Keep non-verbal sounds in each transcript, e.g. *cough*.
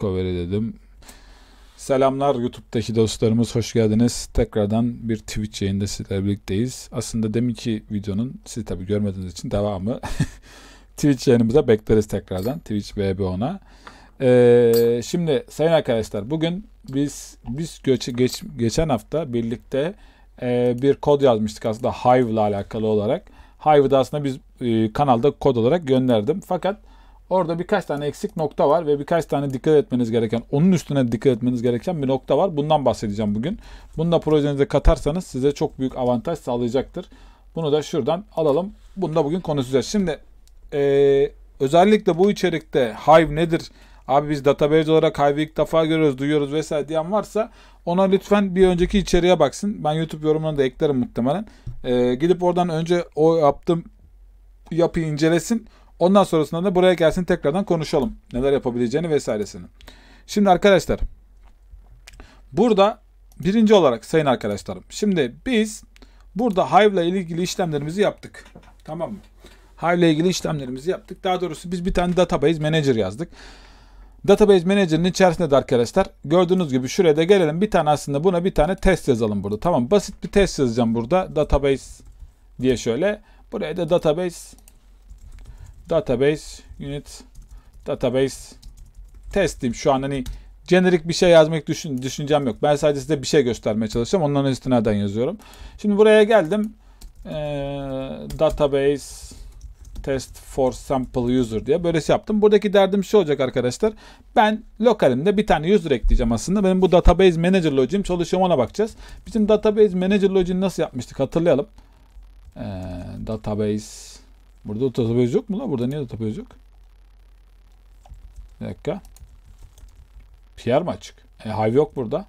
cover'i dedim. Selamlar YouTube'daki dostlarımız hoş geldiniz. Tekrardan bir Twitch yayında sizlerle birlikteyiz. Aslında deminki videonun siz tabi görmediğiniz için devamı *laughs* Twitch yayınımıza bekleriz tekrardan. Twitch BB ona. Ee, şimdi sayın arkadaşlar bugün biz biz göç, geç, geçen hafta birlikte e, bir kod yazmıştık aslında Hive ile alakalı olarak. Hive'da aslında biz e, kanalda kod olarak gönderdim. Fakat Orada birkaç tane eksik nokta var ve birkaç tane dikkat etmeniz gereken, onun üstüne dikkat etmeniz gereken bir nokta var. Bundan bahsedeceğim bugün. Bunu da projenize katarsanız size çok büyük avantaj sağlayacaktır. Bunu da şuradan alalım. Bunu da bugün konuşacağız. Şimdi e, özellikle bu içerikte Hive nedir? Abi biz database olarak Hive'i ilk defa görüyoruz, duyuyoruz vesaire diyen varsa ona lütfen bir önceki içeriğe baksın. Ben YouTube yorumuna da eklerim muhtemelen. E, gidip oradan önce o yaptım yapıyı incelesin. Ondan sonrasında da buraya gelsin tekrardan konuşalım. Neler yapabileceğini vesairesini. Şimdi arkadaşlar burada birinci olarak sayın arkadaşlarım. Şimdi biz burada Hive ile ilgili işlemlerimizi yaptık. Tamam mı? Hive ile ilgili işlemlerimizi yaptık. Daha doğrusu biz bir tane database manager yazdık. Database Manager'ın içerisinde de arkadaşlar gördüğünüz gibi şuraya da gelelim. Bir tane aslında buna bir tane test yazalım burada. Tamam basit bir test yazacağım burada. Database diye şöyle. Buraya da database database unit database testim şu an hani generik bir şey yazmak düşün, düşüncem yok. Ben sadece size bir şey göstermeye çalışacağım. Onların istinaden yazıyorum. Şimdi buraya geldim. Ee, database test for sample user diye böyle şey yaptım. Buradaki derdim şu olacak arkadaşlar. Ben lokalimde bir tane user ekleyeceğim aslında. Benim bu database manager logim çalışıyor ona bakacağız. Bizim database manager login nasıl yapmıştık hatırlayalım. Ee, database Burada database yok mu lan? Burada niye database yok? Bir dakika. PR mi açık? E, Hive yok burada.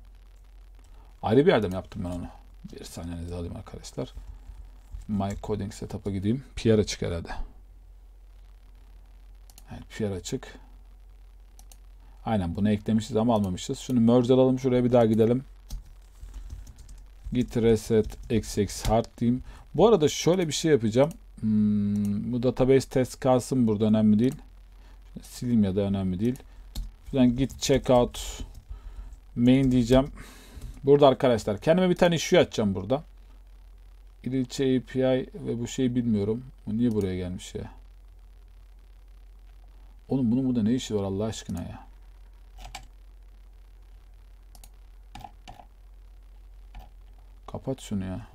Ayrı bir yerde mi yaptım ben onu? Bir saniyenizi alayım arkadaşlar. My Coding Setup'a gideyim. PR açık herhalde. Evet PR açık. Aynen bunu eklemişiz ama almamışız. Şunu merge alalım. Şuraya bir daha gidelim. Git reset xx hard diyeyim. Bu arada şöyle bir şey yapacağım. Hmm, bu database test kalsın burada önemli değil. Silim ya da önemli değil. Şuradan git checkout main diyeceğim. Burada arkadaşlar kendime bir tane issue açacağım burada. İlçe API ve bu şeyi bilmiyorum. Bu niye buraya gelmiş ya? Oğlum bunun burada ne işi var Allah aşkına ya? Kapat şunu ya.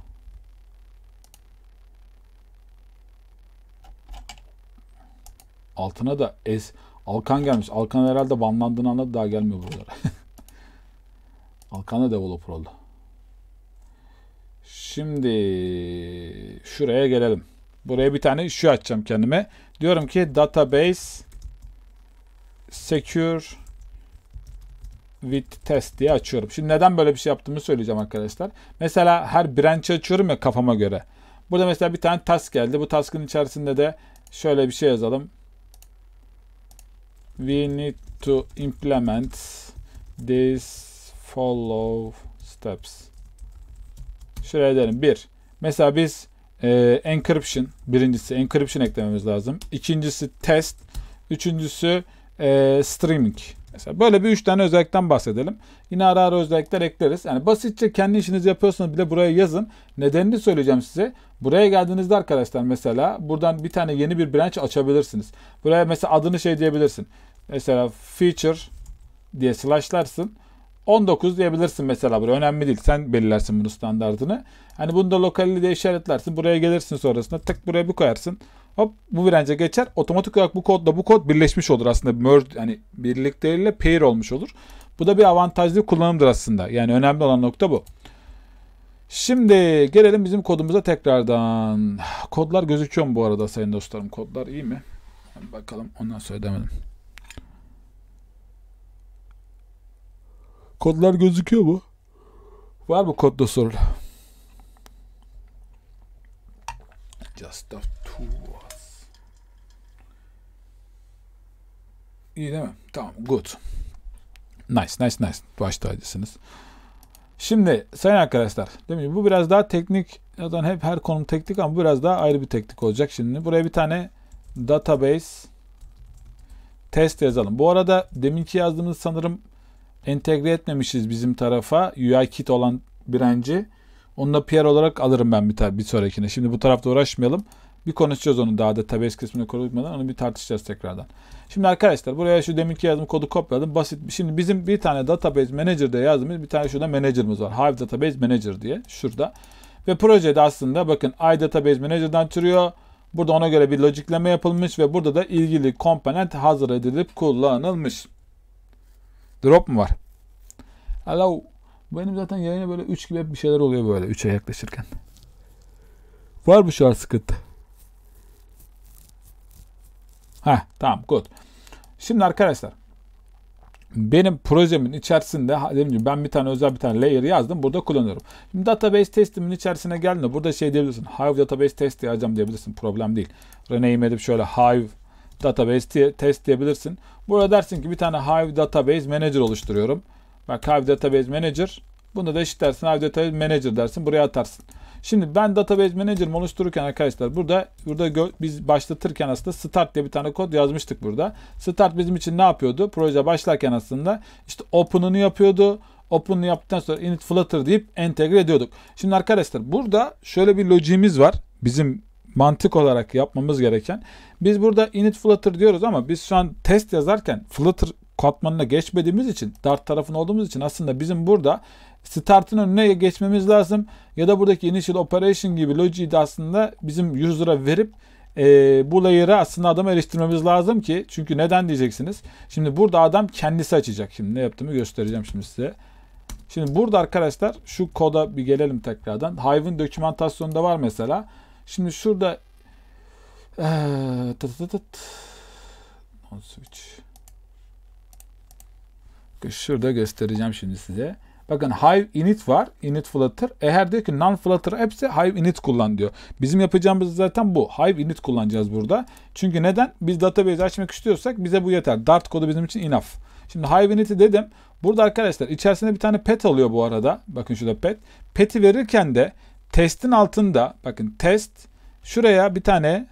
Altına da es Alkan gelmiş. Alkan herhalde banlandığını anladı daha gelmiyor buralara. *laughs* Alkan da developer oldu. Şimdi şuraya gelelim. Buraya bir tane şu açacağım kendime. Diyorum ki database secure with test diye açıyorum. Şimdi neden böyle bir şey yaptığımı söyleyeceğim arkadaşlar. Mesela her branch açıyorum ya kafama göre. Burada mesela bir tane task geldi. Bu task'ın içerisinde de şöyle bir şey yazalım we need to implement these follow steps. Şuraya edelim. Bir. Mesela biz e, encryption birincisi encryption eklememiz lazım. İkincisi test. Üçüncüsü e, streaming. Mesela böyle bir üç tane özellikten bahsedelim. Yine ara ara özellikler ekleriz. Yani basitçe kendi işinizi yapıyorsanız bile buraya yazın. Nedenini söyleyeceğim size. Buraya geldiğinizde arkadaşlar mesela buradan bir tane yeni bir branch açabilirsiniz. Buraya mesela adını şey diyebilirsin. Mesela feature diye slashlarsın. 19 diyebilirsin mesela buraya. Önemli değil. Sen belirlersin bunu standartını. Hani bunu da locally diye işaretlersin. Buraya gelirsin sonrasında tık buraya bir koyarsın. Hop bu virence geçer. Otomatik olarak bu kodla bu kod birleşmiş olur aslında. Merge yani birlikleriyle pair olmuş olur. Bu da bir avantajlı bir kullanımdır aslında. Yani önemli olan nokta bu. Şimdi gelelim bizim kodumuza tekrardan. Kodlar gözüküyor mu bu arada sayın dostlarım? Kodlar iyi mi? Bakalım ondan sonra demedim. Kodlar gözüküyor mu? Var mı kodda soru? Just a two. İyi değil mi? Tamam. Good. Nice, nice, nice. Başta tacısınız. Şimdi sayın arkadaşlar. Demin bu biraz daha teknik. Zaten hep her konum teknik ama biraz daha ayrı bir teknik olacak. Şimdi buraya bir tane database test yazalım. Bu arada deminki yazdığımız sanırım entegre etmemişiz bizim tarafa. UI kit olan birinci. Onu da PR olarak alırım ben bir, bir sonrakine. Şimdi bu tarafta uğraşmayalım. Bir konuşacağız onu daha da tabes kısmını korutmadan onu bir tartışacağız tekrardan. Şimdi arkadaşlar buraya şu deminki yazdığım kodu kopyaladım. Basit. Şimdi bizim bir tane database manager'da yazdığımız bir tane şurada manager'ımız var. Hive Database Manager diye şurada. Ve projede aslında bakın I Database Manager'dan türüyor. Burada ona göre bir logikleme yapılmış ve burada da ilgili komponent hazır edilip kullanılmış. Drop mu var? Hello. Benim zaten yayına böyle 3 gibi bir şeyler oluyor böyle 3'e yaklaşırken. Var mı şu an sıkıntı? Heh, tamam good. Şimdi arkadaşlar benim projemin içerisinde dedim ki ben bir tane özel bir tane layer yazdım. Burada kullanıyorum. Şimdi database testimin içerisine geldiğinde burada şey diyebilirsin. Hive database test diyeceğim diyebilirsin. Problem değil. Rename edip şöyle Hive database test diyebilirsin. Burada dersin ki bir tane Hive database manager oluşturuyorum. Bak Hive database manager. bunu da eşit dersin. Hive database manager dersin. Buraya atarsın. Şimdi ben database manager'ım oluştururken arkadaşlar burada burada biz başlatırken aslında start diye bir tane kod yazmıştık burada. Start bizim için ne yapıyordu? Proje başlarken aslında işte open'ını yapıyordu. Open'ını yaptıktan sonra init flutter deyip entegre ediyorduk. Şimdi arkadaşlar burada şöyle bir lojiğimiz var. Bizim mantık olarak yapmamız gereken. Biz burada init flutter diyoruz ama biz şu an test yazarken flutter katmanına geçmediğimiz için Dart tarafında olduğumuz için aslında bizim burada startın önüne geçmemiz lazım. Ya da buradaki initial operation gibi logiyi de aslında bizim user'a verip e, bu layer'a aslında adamı eleştirmemiz lazım ki. Çünkü neden diyeceksiniz. Şimdi burada adam kendisi açacak. Şimdi ne yaptığımı göstereceğim şimdi size. Şimdi burada arkadaşlar şu koda bir gelelim tekrardan. Hive'ın dokümantasyonunda var mesela. Şimdi şurada ee, tıt tıt tıt. On switch. Şurada göstereceğim şimdi size. Bakın hive init var. Init flutter. Eğer diyor ki non flutter hepsi hive init kullan diyor. Bizim yapacağımız zaten bu. Hive init kullanacağız burada. Çünkü neden? Biz database açmak istiyorsak bize bu yeter. Dart kodu bizim için enough. Şimdi hive init'i dedim. Burada arkadaşlar içerisinde bir tane pet alıyor bu arada. Bakın şurada pet. Pet'i verirken de testin altında bakın test şuraya bir tane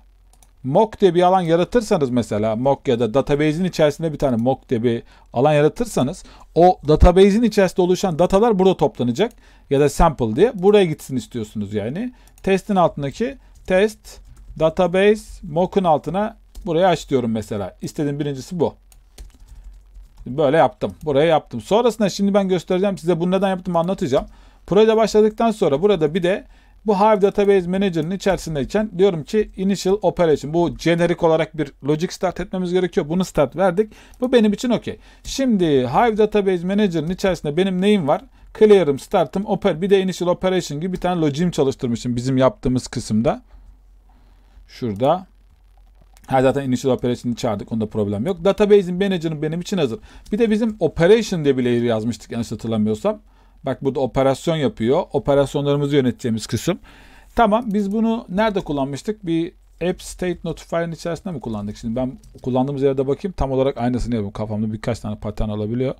mock diye bir alan yaratırsanız mesela mock ya da database'in içerisinde bir tane mock diye bir alan yaratırsanız o database'in içerisinde oluşan datalar burada toplanacak ya da sample diye buraya gitsin istiyorsunuz yani. Test'in altındaki test database mock'un altına buraya aç diyorum mesela. İstediğim birincisi bu. Böyle yaptım. Buraya yaptım. Sonrasında şimdi ben göstereceğim size bunu neden yaptım anlatacağım. Projede başladıktan sonra burada bir de bu Hive Database Manager'ın içerisindeyken diyorum ki Initial Operation. Bu jenerik olarak bir logic start etmemiz gerekiyor. Bunu start verdik. Bu benim için okey. Şimdi Hive Database Manager'ın içerisinde benim neyim var? Clear'ım, start'ım, oper, bir de initial operation gibi bir tane logim çalıştırmışım bizim yaptığımız kısımda. Şurada. Ha zaten initial operation'ı çağırdık. Onda problem yok. Database'in manager'ın benim için hazır. Bir de bizim operation diye bir layer yazmıştık yanlış hatırlamıyorsam. Bak burada operasyon yapıyor. Operasyonlarımızı yöneteceğimiz kısım. Tamam biz bunu nerede kullanmıştık? Bir App State Notifier'ın içerisinde mi kullandık? Şimdi ben kullandığımız yerde bakayım. Tam olarak aynısını yapayım. Kafamda birkaç tane patern alabiliyor.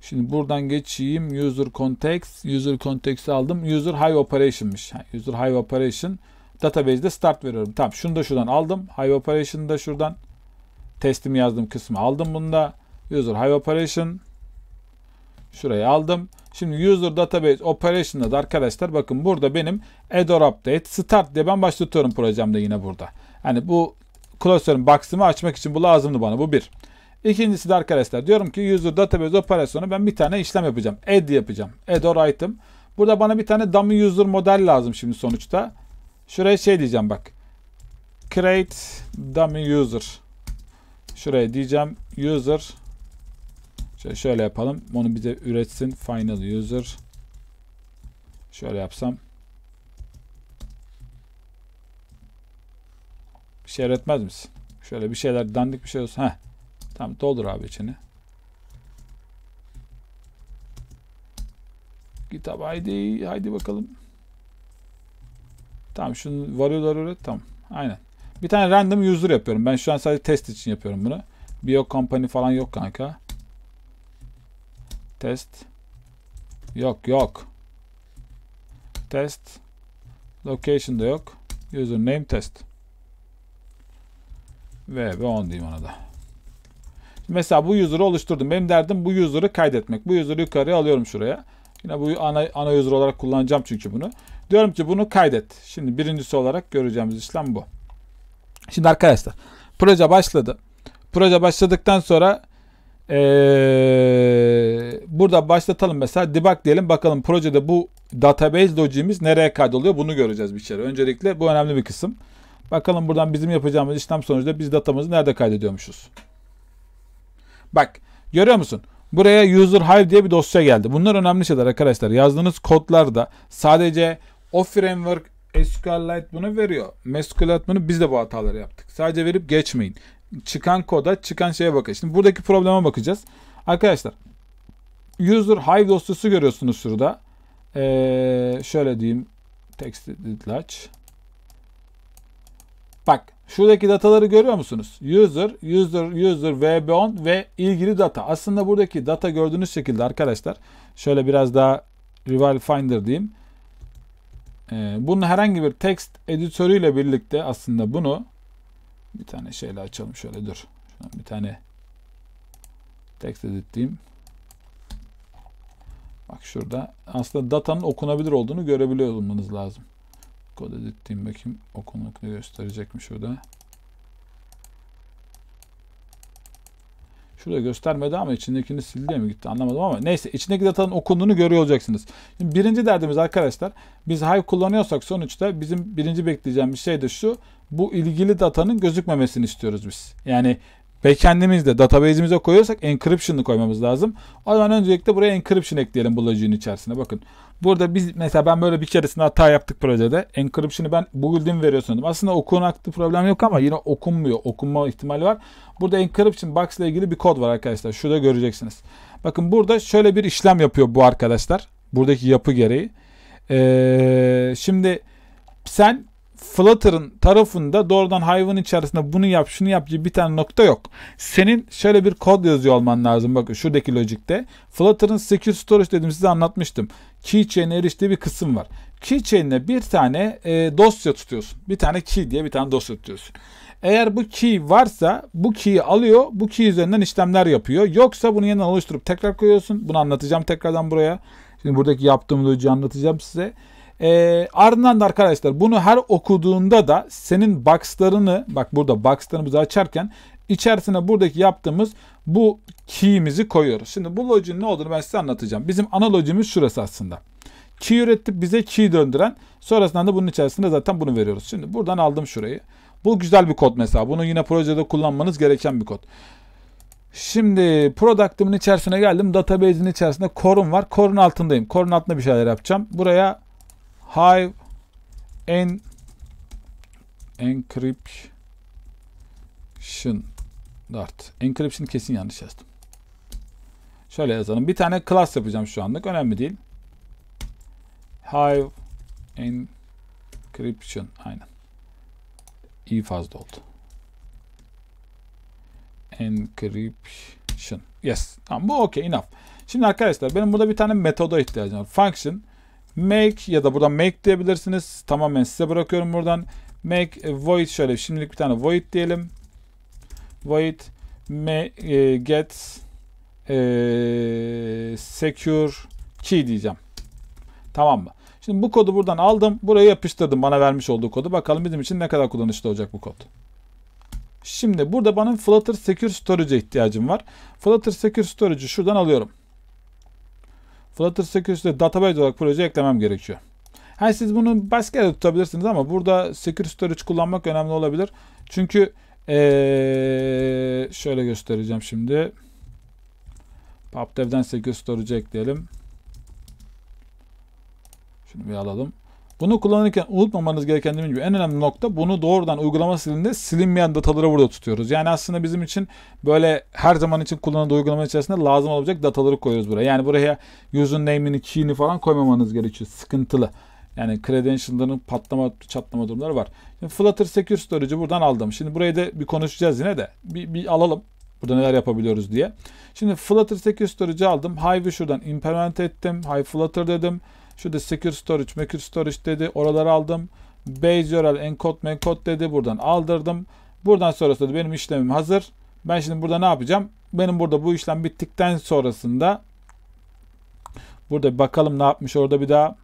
Şimdi buradan geçeyim. User Context. User Context'i aldım. User High Operation'mış. User High Operation. Database'de start veriyorum. Tamam şunu da şuradan aldım. High Operation'ı da şuradan. Testimi yazdım kısmı aldım bunda. User High Operation. Şurayı aldım. Şimdi user database operation'da da arkadaşlar bakın burada benim error update start diye ben başlatıyorum projemde yine burada. Hani bu cluster'ın box'ımı açmak için bu lazımdı bana bu bir. İkincisi de arkadaşlar diyorum ki user database operasyonu ben bir tane işlem yapacağım. Add yapacağım. Add or item. Burada bana bir tane dummy user model lazım şimdi sonuçta. Şuraya şey diyeceğim bak. Create dummy user. Şuraya diyeceğim user Şöyle, şöyle yapalım. Onu bize üretsin. Final user. Şöyle yapsam. Bir şey üretmez misin? Şöyle bir şeyler dandik bir şey olsun. Heh. Tamam doldur abi içini. Kitap haydi haydi bakalım. Tamam şunu varıyorlar öyle tamam. Aynen. Bir tane random user yapıyorum. Ben şu an sadece test için yapıyorum bunu. Bio company falan yok kanka. Test. Yok yok. Test. Location da yok. Username test. Ve, ve 10 diyeyim ona da. Mesela bu user'ı oluşturdum. Benim derdim bu user'ı kaydetmek. Bu user'ı yukarıya alıyorum şuraya. Yine bu ana, ana user olarak kullanacağım çünkü bunu. Diyorum ki bunu kaydet. Şimdi birincisi olarak göreceğimiz işlem bu. Şimdi arkadaşlar proje başladı. Proje başladıktan sonra ee, burada başlatalım mesela debug diyelim bakalım projede bu database logimiz nereye kaydoluyor bunu göreceğiz bir kere. Öncelikle bu önemli bir kısım. Bakalım buradan bizim yapacağımız işlem sonucunda biz datamızı nerede kaydediyormuşuz. Bak görüyor musun? Buraya user hive diye bir dosya geldi. Bunlar önemli şeyler arkadaşlar. Yazdığınız kodlarda sadece o framework SQLite bunu veriyor. MySQLite bunu biz de bu hataları yaptık. Sadece verip geçmeyin çıkan koda, çıkan şeye bakın. Şimdi buradaki probleme bakacağız. Arkadaşlar user hive dosyası görüyorsunuz şurada. Ee, şöyle diyeyim text large. Bak şuradaki dataları görüyor musunuz? User, user, user, vb10 ve ilgili data. Aslında buradaki data gördüğünüz şekilde arkadaşlar. Şöyle biraz daha rival finder diyeyim. Ee, bunun herhangi bir text editörüyle birlikte aslında bunu bir tane şeyle açalım şöyle dur. Şuna bir tane text edit Bak şurada aslında datanın okunabilir olduğunu görebiliyor olmanız lazım. Kod edit diyeyim bakayım okunukluğu gösterecek mi şurada. Şurada göstermedi ama içindekini sildi mi gitti anlamadım ama neyse içindeki datanın okunduğunu görüyor olacaksınız. Şimdi birinci derdimiz arkadaşlar biz Hive kullanıyorsak sonuçta bizim birinci bekleyeceğimiz şey de şu bu ilgili datanın gözükmemesini istiyoruz biz. Yani backend'imizde database'imize koyuyorsak encryption'ı koymamız lazım. O zaman öncelikle buraya encryption ekleyelim bu içerisine. Bakın burada biz mesela ben böyle bir keresinde hata yaptık projede. Encryption'ı ben Google DIM veriyor sandım. Aslında okunaklı problem yok ama yine okunmuyor. Okunma ihtimali var. Burada encryption box ile ilgili bir kod var arkadaşlar. Şurada göreceksiniz. Bakın burada şöyle bir işlem yapıyor bu arkadaşlar. Buradaki yapı gereği. Ee, şimdi sen Flutter'ın tarafında doğrudan hayvan içerisinde bunu yap şunu yap diye bir tane nokta yok. Senin şöyle bir kod yazıyor olman lazım. Bakın şuradaki logikte. Flutter'ın secure storage dedim size anlatmıştım. Keychain'e eriştiği bir kısım var. Keychain'le bir tane e, dosya tutuyorsun. Bir tane key diye bir tane dosya tutuyorsun. Eğer bu key varsa bu key'i alıyor. Bu key üzerinden işlemler yapıyor. Yoksa bunu yeniden oluşturup tekrar koyuyorsun. Bunu anlatacağım tekrardan buraya. Şimdi buradaki yaptığım lojiyi anlatacağım size. E, ardından da arkadaşlar bunu her okuduğunda da senin boxlarını bak burada boxlarımızı açarken içerisine buradaki yaptığımız bu key'imizi koyuyoruz. Şimdi bu login ne olduğunu ben size anlatacağım. Bizim analogimiz şurası aslında. Key üretip bize key döndüren sonrasında da bunun içerisinde zaten bunu veriyoruz. Şimdi buradan aldım şurayı. Bu güzel bir kod mesela. Bunu yine projede kullanmanız gereken bir kod. Şimdi product'ımın içerisine geldim. Database'in içerisinde core'um var. Core'un altındayım. Core'un altında bir şeyler yapacağım. Buraya Hive en encryption dart. Encryption kesin yanlış yazdım. Şöyle yazalım. Bir tane class yapacağım şu anlık. Önemli değil. Hive encryption. Aynen. İyi fazla oldu. Encryption. Yes. Tamam bu okey enough. Şimdi arkadaşlar benim burada bir tane metoda ihtiyacım var. Function Make ya da buradan make diyebilirsiniz. Tamamen size bırakıyorum buradan. Make e, void şöyle şimdilik bir tane void diyelim. Void make get e, secure key diyeceğim. Tamam mı? Şimdi bu kodu buradan aldım. Buraya yapıştırdım bana vermiş olduğu kodu. Bakalım bizim için ne kadar kullanışlı olacak bu kod. Şimdi burada benim Flutter Secure Storage'e ihtiyacım var. Flutter Secure Storage'ı şuradan alıyorum. Flutter Secure database olarak proje eklemem gerekiyor. Yani siz bunu başka yerde tutabilirsiniz ama burada Secure Storage kullanmak önemli olabilir. Çünkü ee, şöyle göstereceğim şimdi. PubDev'den Secure Storage ekleyelim. Şunu bir alalım. Bunu kullanırken unutmamanız gereken dediğim gibi en önemli nokta bunu doğrudan uygulama stilinde silinmeyen dataları burada tutuyoruz. Yani aslında bizim için böyle her zaman için kullanıldığı uygulama içerisinde lazım olacak dataları koyuyoruz buraya. Yani buraya username'ini, key'ini falan koymamanız gerekiyor. Sıkıntılı. Yani credential'ların patlama, çatlama durumları var. Şimdi Flutter Secure Storage'ı buradan aldım. Şimdi burayı da bir konuşacağız yine de. Bir, bir alalım. Burada neler yapabiliyoruz diye. Şimdi Flutter Secure Storage'ı aldım. Hive'ı şuradan implement ettim. Hive Flutter dedim. Şurada Secure Storage, Mercure Storage dedi. Oraları aldım. Base URL, Encode, Mencode dedi. Buradan aldırdım. Buradan sonrası da benim işlemim hazır. Ben şimdi burada ne yapacağım? Benim burada bu işlem bittikten sonrasında burada bakalım ne yapmış orada bir daha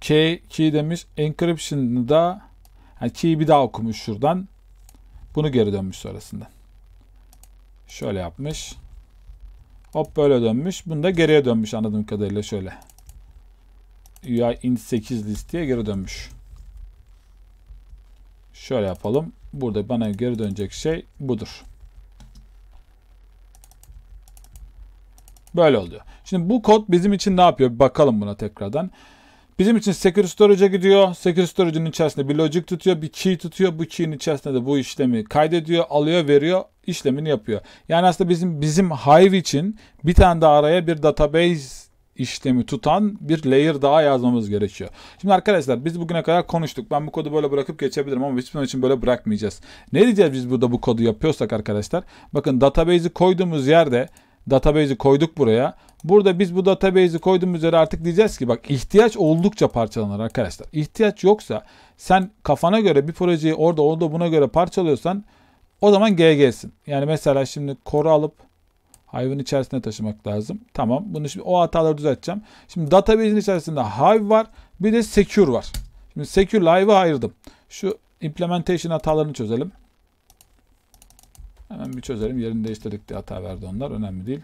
key, key demiş. Encryption'da da yani key'i bir daha okumuş şuradan. Bunu geri dönmüş sonrasında. Şöyle yapmış. Hop böyle dönmüş. Bunu da geriye dönmüş anladığım kadarıyla şöyle. UI int 8 listeye geri dönmüş. Şöyle yapalım. Burada bana geri dönecek şey budur. Böyle oluyor. Şimdi bu kod bizim için ne yapıyor? Bir bakalım buna tekrardan. Bizim için Secure Storage'a gidiyor. Secure Storage'ın içerisinde bir logic tutuyor, bir key tutuyor. Bu key'in içerisinde de bu işlemi kaydediyor, alıyor, veriyor, işlemini yapıyor. Yani aslında bizim bizim Hive için bir tane daha araya bir database işlemi tutan bir layer daha yazmamız gerekiyor. Şimdi arkadaşlar biz bugüne kadar konuştuk. Ben bu kodu böyle bırakıp geçebilirim ama hiçbir için böyle bırakmayacağız. Ne diyeceğiz biz burada bu kodu yapıyorsak arkadaşlar? Bakın database'i koyduğumuz yerde database'i koyduk buraya. Burada biz bu database'i koyduğumuz yere artık diyeceğiz ki bak ihtiyaç oldukça parçalanır arkadaşlar. İhtiyaç yoksa sen kafana göre bir projeyi orada orada buna göre parçalıyorsan o zaman GG'sin. Yani mesela şimdi core alıp Hive'ın içerisine taşımak lazım. Tamam. Bunu şimdi o hataları düzelteceğim. Şimdi database'in içerisinde Hive var. Bir de Secure var. Şimdi Secure Hive'ı ayırdım. Şu implementation hatalarını çözelim. Hemen bir çözelim. Yerini değiştirdik diye hata verdi onlar. Önemli değil.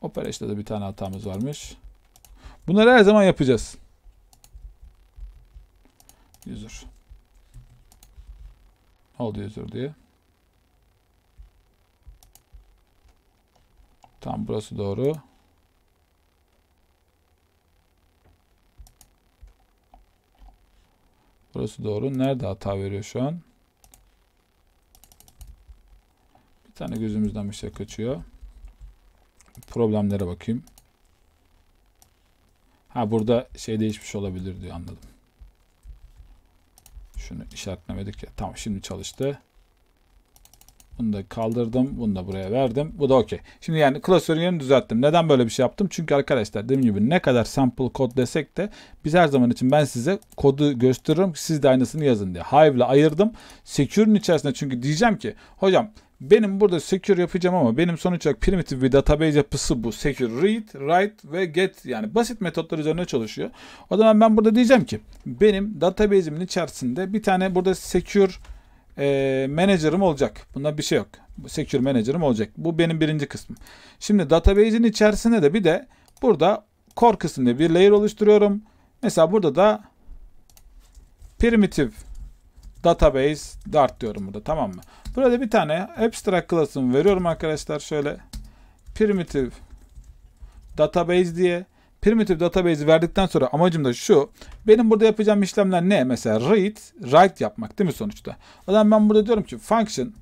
Operation'da da bir tane hatamız varmış. Bunları her zaman yapacağız. User. Ne oldu user diye. Tam burası doğru. Burası doğru. Nerede hata veriyor şu an? Bir tane gözümüzden bir şey kaçıyor. Problemlere bakayım. Ha burada şey değişmiş olabilir diyor anladım. Şunu işaretlemedik ya. Tamam şimdi çalıştı. Bunu da kaldırdım. Bunu da buraya verdim. Bu da okey. Şimdi yani klasörün yerini düzelttim. Neden böyle bir şey yaptım? Çünkü arkadaşlar dediğim gibi ne kadar sample kod desek de biz her zaman için ben size kodu gösteriyorum. Siz de aynısını yazın diye. Hive ile ayırdım. Secure'ün içerisinde çünkü diyeceğim ki hocam benim burada secure yapacağım ama benim sonuç olarak primitif bir database yapısı bu. Secure read, write ve get yani basit metotlar üzerine çalışıyor. O zaman ben burada diyeceğim ki benim database'imin içerisinde bir tane burada secure e, manager'ım olacak. bunda bir şey yok. Secure manager'ım olacak. Bu benim birinci kısmım. Şimdi database'in içerisinde de bir de burada core kısmında bir layer oluşturuyorum. Mesela burada da primitive database dart diyorum burada tamam mı? Burada bir tane abstract class'ımı veriyorum arkadaşlar şöyle primitive database diye primitive database verdikten sonra amacım da şu. Benim burada yapacağım işlemler ne? Mesela read, write yapmak değil mi sonuçta? O zaman ben burada diyorum ki function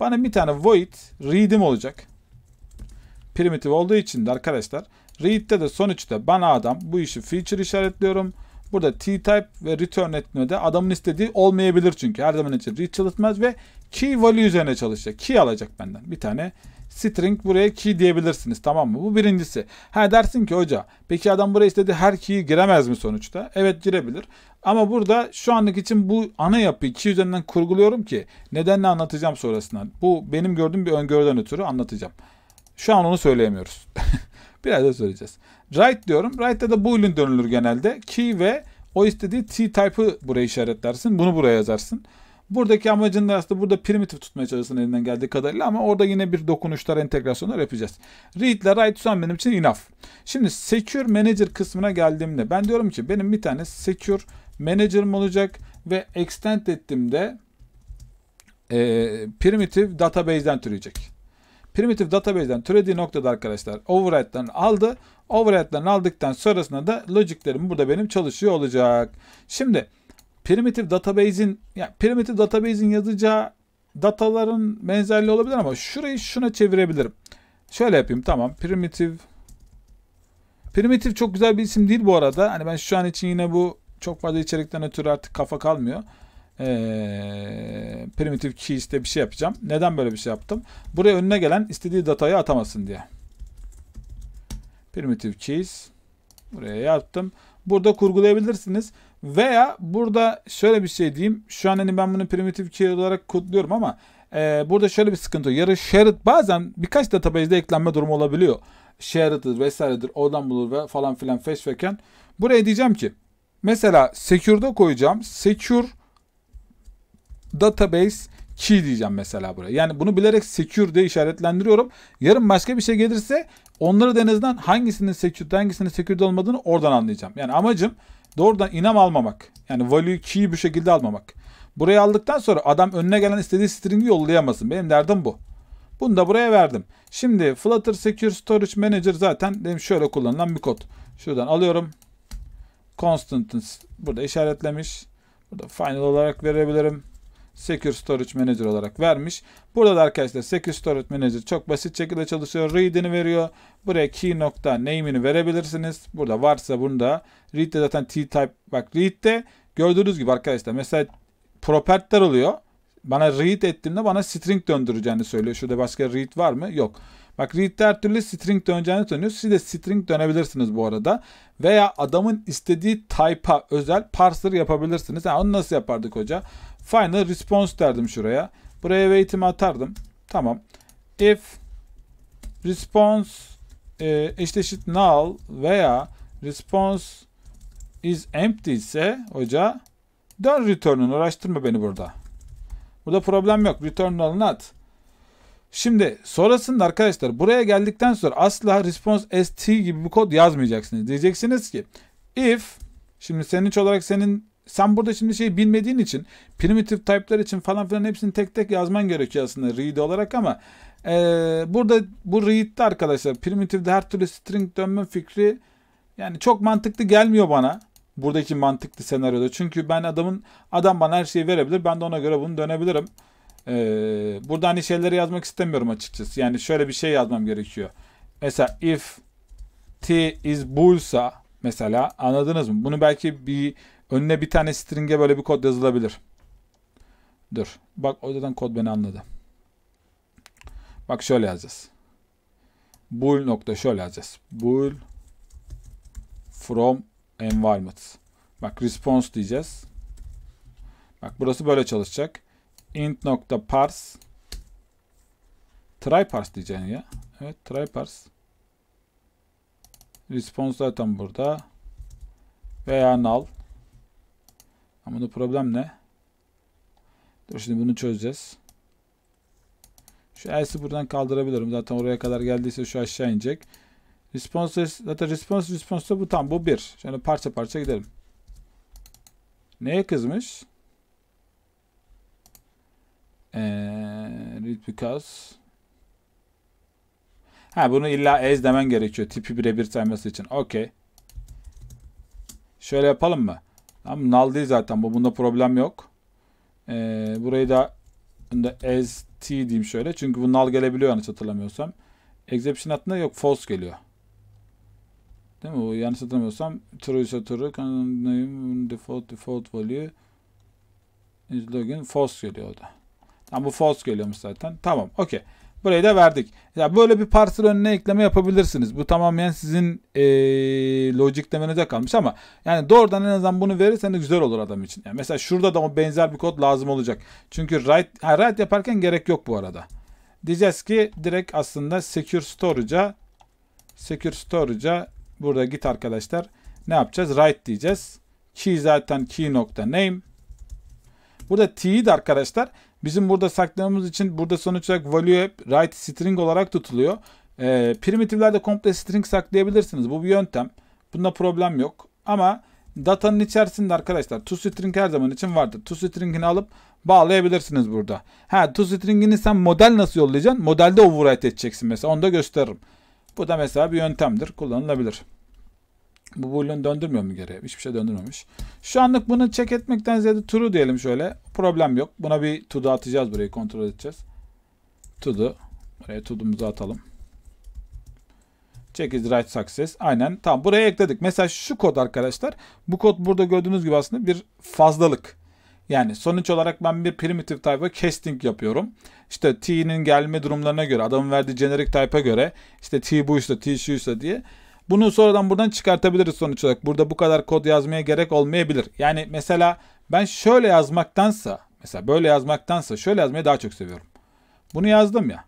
bana bir tane void read'im olacak. Primitive olduğu için de arkadaşlar read'de de sonuçta bana adam bu işi feature işaretliyorum. Burada t-type ve return etmede adamın istediği olmayabilir çünkü her zaman için read çalışmaz ve key value üzerine çalışacak. Key alacak benden bir tane string buraya key diyebilirsiniz tamam mı? Bu birincisi. Ha dersin ki hoca peki adam buraya istedi her key'i giremez mi sonuçta? Evet girebilir. Ama burada şu anlık için bu ana yapıyı key üzerinden kurguluyorum ki nedenle anlatacağım sonrasında. Bu benim gördüğüm bir öngörüden ötürü anlatacağım. Şu an onu söyleyemiyoruz. *laughs* Biraz da söyleyeceğiz. Right diyorum. Right'ta da boolean dönülür genelde. Key ve o istediği t type'ı buraya işaretlersin. Bunu buraya yazarsın. Buradaki amacın da aslında burada primitif tutmaya çalışsın elinden geldiği kadarıyla ama orada yine bir dokunuşlar, entegrasyonlar yapacağız. Read ile write şu an benim için enough. Şimdi secure manager kısmına geldiğimde ben diyorum ki benim bir tane secure manager'ım olacak ve extend ettiğimde e, primitive database'den türeyecek. Primitive database'den türediği noktada arkadaşlar override'den aldı. Override'den aldıktan sonrasında da logiclerim burada benim çalışıyor olacak. Şimdi primitive database'in yani primitive database'in yazacağı dataların benzerliği olabilir ama şurayı şuna çevirebilirim. Şöyle yapayım tamam. Primitive Primitive çok güzel bir isim değil bu arada. Hani ben şu an için yine bu çok fazla içerikten ötürü artık kafa kalmıyor. Ee, primitive de bir şey yapacağım. Neden böyle bir şey yaptım? Buraya önüne gelen istediği datayı atamasın diye. Primitive keys buraya yaptım. Burada kurgulayabilirsiniz. Veya burada şöyle bir şey diyeyim. Şu an hani ben bunu primitif key olarak kodluyorum ama e, burada şöyle bir sıkıntı. Yarı shared bazen birkaç database'de eklenme durumu olabiliyor. Shared'dir vesairedir oradan bulur ve falan filan veken Buraya diyeceğim ki mesela secure'da koyacağım. Secure database key diyeceğim mesela buraya. Yani bunu bilerek secure diye işaretlendiriyorum. Yarın başka bir şey gelirse onları denizden en azından hangisinin secure'da hangisinin secure'da olmadığını oradan anlayacağım. Yani amacım Doğrudan inam almamak. Yani value key'i bu şekilde almamak. Buraya aldıktan sonra adam önüne gelen istediği string'i yollayamasın. Benim derdim bu. Bunu da buraya verdim. Şimdi Flutter Secure Storage Manager zaten benim şöyle kullanılan bir kod. Şuradan alıyorum. Constants burada işaretlemiş. Burada final olarak verebilirim. Secure Storage Manager olarak vermiş. Burada da arkadaşlar Secure Storage Manager çok basit şekilde çalışıyor. Read'ini veriyor. Buraya key nokta name'ini verebilirsiniz. Burada varsa bunu da read'de zaten T-type bak read'de gördüğünüz gibi arkadaşlar mesela propertler oluyor. Bana read ettiğimde bana string döndüreceğini söylüyor. Şurada başka read var mı? Yok. Bak read'de her türlü string döneceğini dönüyor. Siz de string dönebilirsiniz bu arada. Veya adamın istediği type'a özel parser yapabilirsiniz. Yani onu nasıl yapardık hoca? Final response derdim şuraya. Buraya weight'imi atardım. Tamam. If response e, eşit null veya response is empty ise hoca dön return'un uğraştırma beni burada. Burada problem yok. Return null not. Şimdi sonrasında arkadaşlar buraya geldikten sonra asla response st gibi bir kod yazmayacaksınız. Diyeceksiniz ki if şimdi senin olarak senin sen burada şimdi şey bilmediğin için primitive type'lar için falan filan hepsini tek tek yazman gerekiyor aslında read olarak ama e, burada bu read'de arkadaşlar primitive'de her türlü string dönme fikri yani çok mantıklı gelmiyor bana buradaki mantıklı senaryoda. Çünkü ben adamın adam bana her şeyi verebilir. Ben de ona göre bunu dönebilirim. Ee, burada hani şeyleri yazmak istemiyorum açıkçası. Yani şöyle bir şey yazmam gerekiyor. Mesela if t is bullsa mesela anladınız mı? Bunu belki bir Önüne bir tane string'e böyle bir kod yazılabilir. Dur. Bak o yüzden kod beni anladı. Bak şöyle yazacağız. Bool nokta şöyle yazacağız. Bool from environment. Bak response diyeceğiz. Bak burası böyle çalışacak. int nokta parse try parse diyeceğim ya. Evet try parse. Response zaten burada. Veya null. Ama bu problem ne? Dur şimdi bunu çözeceğiz. Şu else'i buradan kaldırabilirim. Zaten oraya kadar geldiyse şu aşağı inecek. Response zaten response response da bu tam bu bir. Şöyle parça parça gidelim. Neye kızmış? Ee, read because Ha bunu illa ez demen gerekiyor. Tipi birebir sayması için. Okey. Şöyle yapalım mı? Tamam null değil zaten bu. Bunda problem yok. Ee, burayı da bunda as t diyeyim şöyle. Çünkü bu null gelebiliyor yanlış hatırlamıyorsam. Exception hattında yok false geliyor. Değil mi? Bu yanlış hatırlamıyorsam true ise true, name default default value is login false geliyor o da. Tamam bu false geliyormuş zaten. Tamam okey. Burayı da verdik. Ya böyle bir parser önüne ekleme yapabilirsiniz. Bu tamamen sizin e, logiclemenize kalmış ama yani doğrudan en azından bunu verirseniz güzel olur adam için. Yani mesela şurada da o benzer bir kod lazım olacak. Çünkü write, ha, write yaparken gerek yok bu arada. Diyeceğiz ki direkt aslında secure storage'a secure storage'a burada git arkadaşlar. Ne yapacağız? Write diyeceğiz. Key zaten key nokta name. Burada t'yi de arkadaşlar Bizim burada saklamamız için burada sonuç olarak value hep right string olarak tutuluyor. E, ee, primitivlerde komple string saklayabilirsiniz. Bu bir yöntem. Bunda problem yok. Ama datanın içerisinde arkadaşlar toString her zaman için vardır. toString'ini alıp bağlayabilirsiniz burada. Ha toString'ini sen model nasıl yollayacaksın? Modelde override edeceksin mesela. Onu da gösteririm. Bu da mesela bir yöntemdir. Kullanılabilir. Bu boolean döndürmüyor mu geriye? Hiçbir şey döndürmemiş. Şu anlık bunu check etmekten ziyade true diyelim şöyle. Problem yok. Buna bir to do atacağız burayı kontrol edeceğiz. To do. Buraya to do'muzu atalım. Check is right success. Aynen. Tamam buraya ekledik. Mesela şu kod arkadaşlar. Bu kod burada gördüğünüz gibi aslında bir fazlalık. Yani sonuç olarak ben bir primitive type'a casting yapıyorum. İşte t'nin gelme durumlarına göre, adamın verdiği generic type'a e göre işte t buysa, t şuysa diye bunu sonradan buradan çıkartabiliriz sonuç olarak. Burada bu kadar kod yazmaya gerek olmayabilir. Yani mesela ben şöyle yazmaktansa mesela böyle yazmaktansa şöyle yazmayı daha çok seviyorum. Bunu yazdım ya.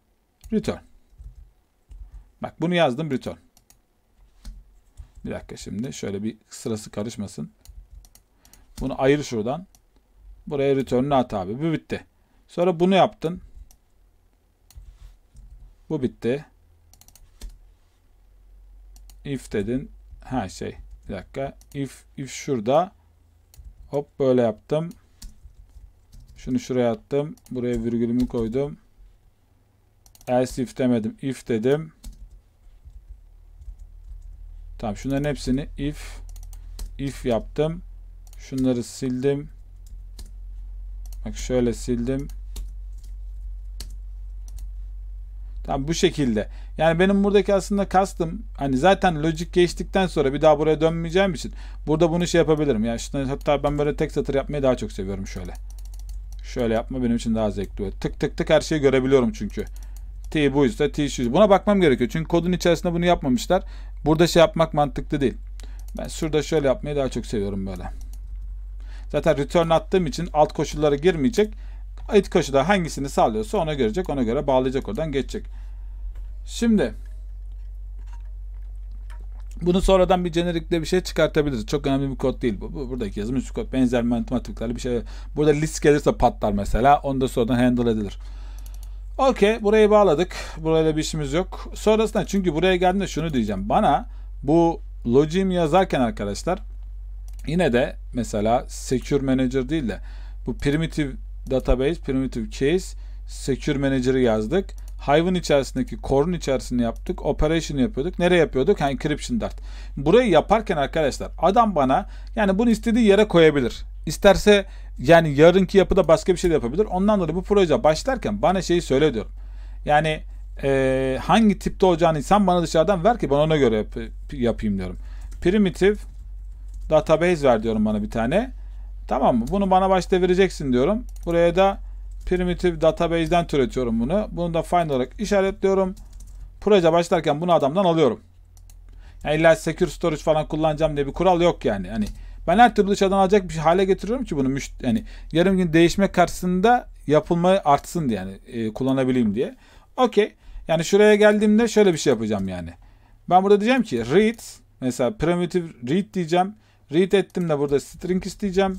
Return. Bak bunu yazdım return. Bir dakika şimdi şöyle bir sırası karışmasın. Bunu ayır şuradan. Buraya return'ünü at abi. Bu bitti. Sonra bunu yaptın. Bu bitti if dedin. Her şey. Bir dakika. If, if şurada. Hop böyle yaptım. Şunu şuraya attım. Buraya virgülümü koydum. Else if demedim. If dedim. Tamam. Şunların hepsini if if yaptım. Şunları sildim. Bak şöyle sildim. Tamam bu şekilde. Yani benim buradaki aslında kastım hani zaten logic geçtikten sonra bir daha buraya dönmeyeceğim için burada bunu şey yapabilirim. Yani hatta ben böyle tek satır yapmayı daha çok seviyorum şöyle. Şöyle yapma benim için daha zevkli oluyor. Tık tık tık her şeyi görebiliyorum çünkü. T bu ise T şu. Buna bakmam gerekiyor. Çünkü kodun içerisinde bunu yapmamışlar. Burada şey yapmak mantıklı değil. Ben şurada şöyle yapmayı daha çok seviyorum böyle. Zaten return attığım için alt koşullara girmeyecek. It koşuda hangisini sağlıyorsa ona görecek. Ona göre bağlayacak oradan geçecek. Şimdi bunu sonradan bir jenerikle bir şey çıkartabiliriz. Çok önemli bir kod değil bu. bu buradaki yazılmış kod benzer matematiklerle bir şey. Burada list gelirse patlar mesela. Onu da sonradan handle edilir. Okey. Burayı bağladık. Burayla bir işimiz yok. Sonrasında çünkü buraya geldiğimde şunu diyeceğim. Bana bu logim yazarken arkadaşlar yine de mesela secure manager değil de bu primitive database, primitive case secure manager'ı yazdık. Hive'ın içerisindeki core'un içerisinde yaptık. Operation yapıyorduk. Nereye yapıyorduk? Yani encryption dart. Burayı yaparken arkadaşlar adam bana yani bunu istediği yere koyabilir. İsterse yani yarınki yapıda başka bir şey de yapabilir. Ondan dolayı bu proje başlarken bana şeyi söyle diyorum. Yani e, hangi tipte olacağını sen bana dışarıdan ver ki ben ona göre yap, yapayım diyorum. Primitive database ver diyorum bana bir tane. Tamam mı? Bunu bana başta vereceksin diyorum. Buraya da primitive database'den türetiyorum bunu. Bunu da find olarak işaretliyorum. Proje başlarken bunu adamdan alıyorum. Yani illa secure storage falan kullanacağım diye bir kural yok yani. Hani ben her türlü dışarıdan alacak bir şey hale getiriyorum ki bunu müşt yani yarım gün değişme karşısında yapılmayı artsın diye yani e, kullanabileyim diye. Okey. Yani şuraya geldiğimde şöyle bir şey yapacağım yani. Ben burada diyeceğim ki read mesela primitive read diyeceğim. Read ettim de burada string isteyeceğim.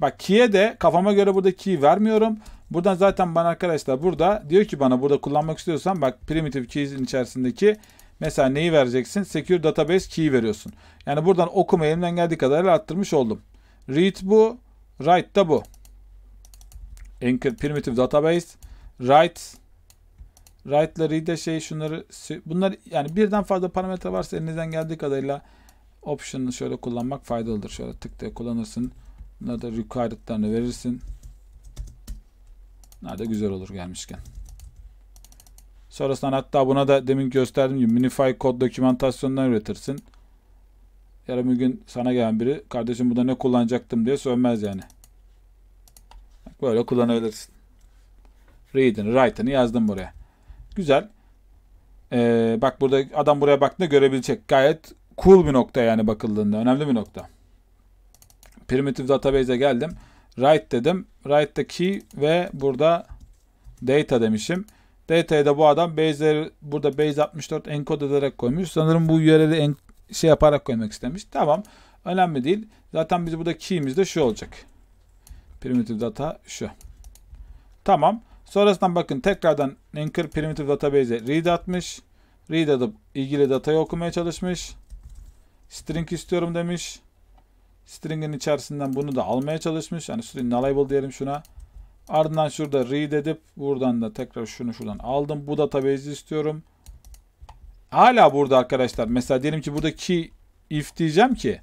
Bak key'e de kafama göre burada key vermiyorum. Buradan zaten bana arkadaşlar burada diyor ki bana burada kullanmak istiyorsan bak primitive keys'in içerisindeki mesela neyi vereceksin? Secure database key veriyorsun. Yani buradan okuma elimden geldiği kadarıyla arttırmış oldum. Read bu, write da bu. Anchor primitive database, write Write ile read'e şey şunları bunlar yani birden fazla parametre varsa elinizden geldiği kadarıyla option'ı şöyle kullanmak faydalıdır. Şöyle tık diye kullanırsın. Bunlara da required'larını verirsin. Bunlar da güzel olur gelmişken. Sonrasında hatta buna da demin gösterdiğim gibi Minify kod dokümantasyonundan üretirsin. Yarın bir gün sana gelen biri kardeşim burada ne kullanacaktım diye sönmez yani. Böyle kullanabilirsin. Read'ini, write'ını yazdım buraya. Güzel. Ee, bak burada adam buraya baktığında görebilecek. Gayet cool bir nokta yani bakıldığında. Önemli bir nokta primitive database'e geldim. Write dedim. write the key ve burada data demişim. Data'ya da bu adam base'leri burada base 64 encode ederek koymuş. Sanırım bu URL'i şey yaparak koymak istemiş. Tamam. Önemli değil. Zaten biz burada key'imiz de şu olacak. Primitive data şu. Tamam. Sonrasından bakın tekrardan anchor primitive database'e read atmış. Read atıp ilgili datayı okumaya çalışmış. String istiyorum demiş. String'in içerisinden bunu da almaya çalışmış. Yani string nullable diyelim şuna. Ardından şurada read edip buradan da tekrar şunu şuradan aldım. Bu database'i istiyorum. Hala burada arkadaşlar. Mesela diyelim ki buradaki if diyeceğim ki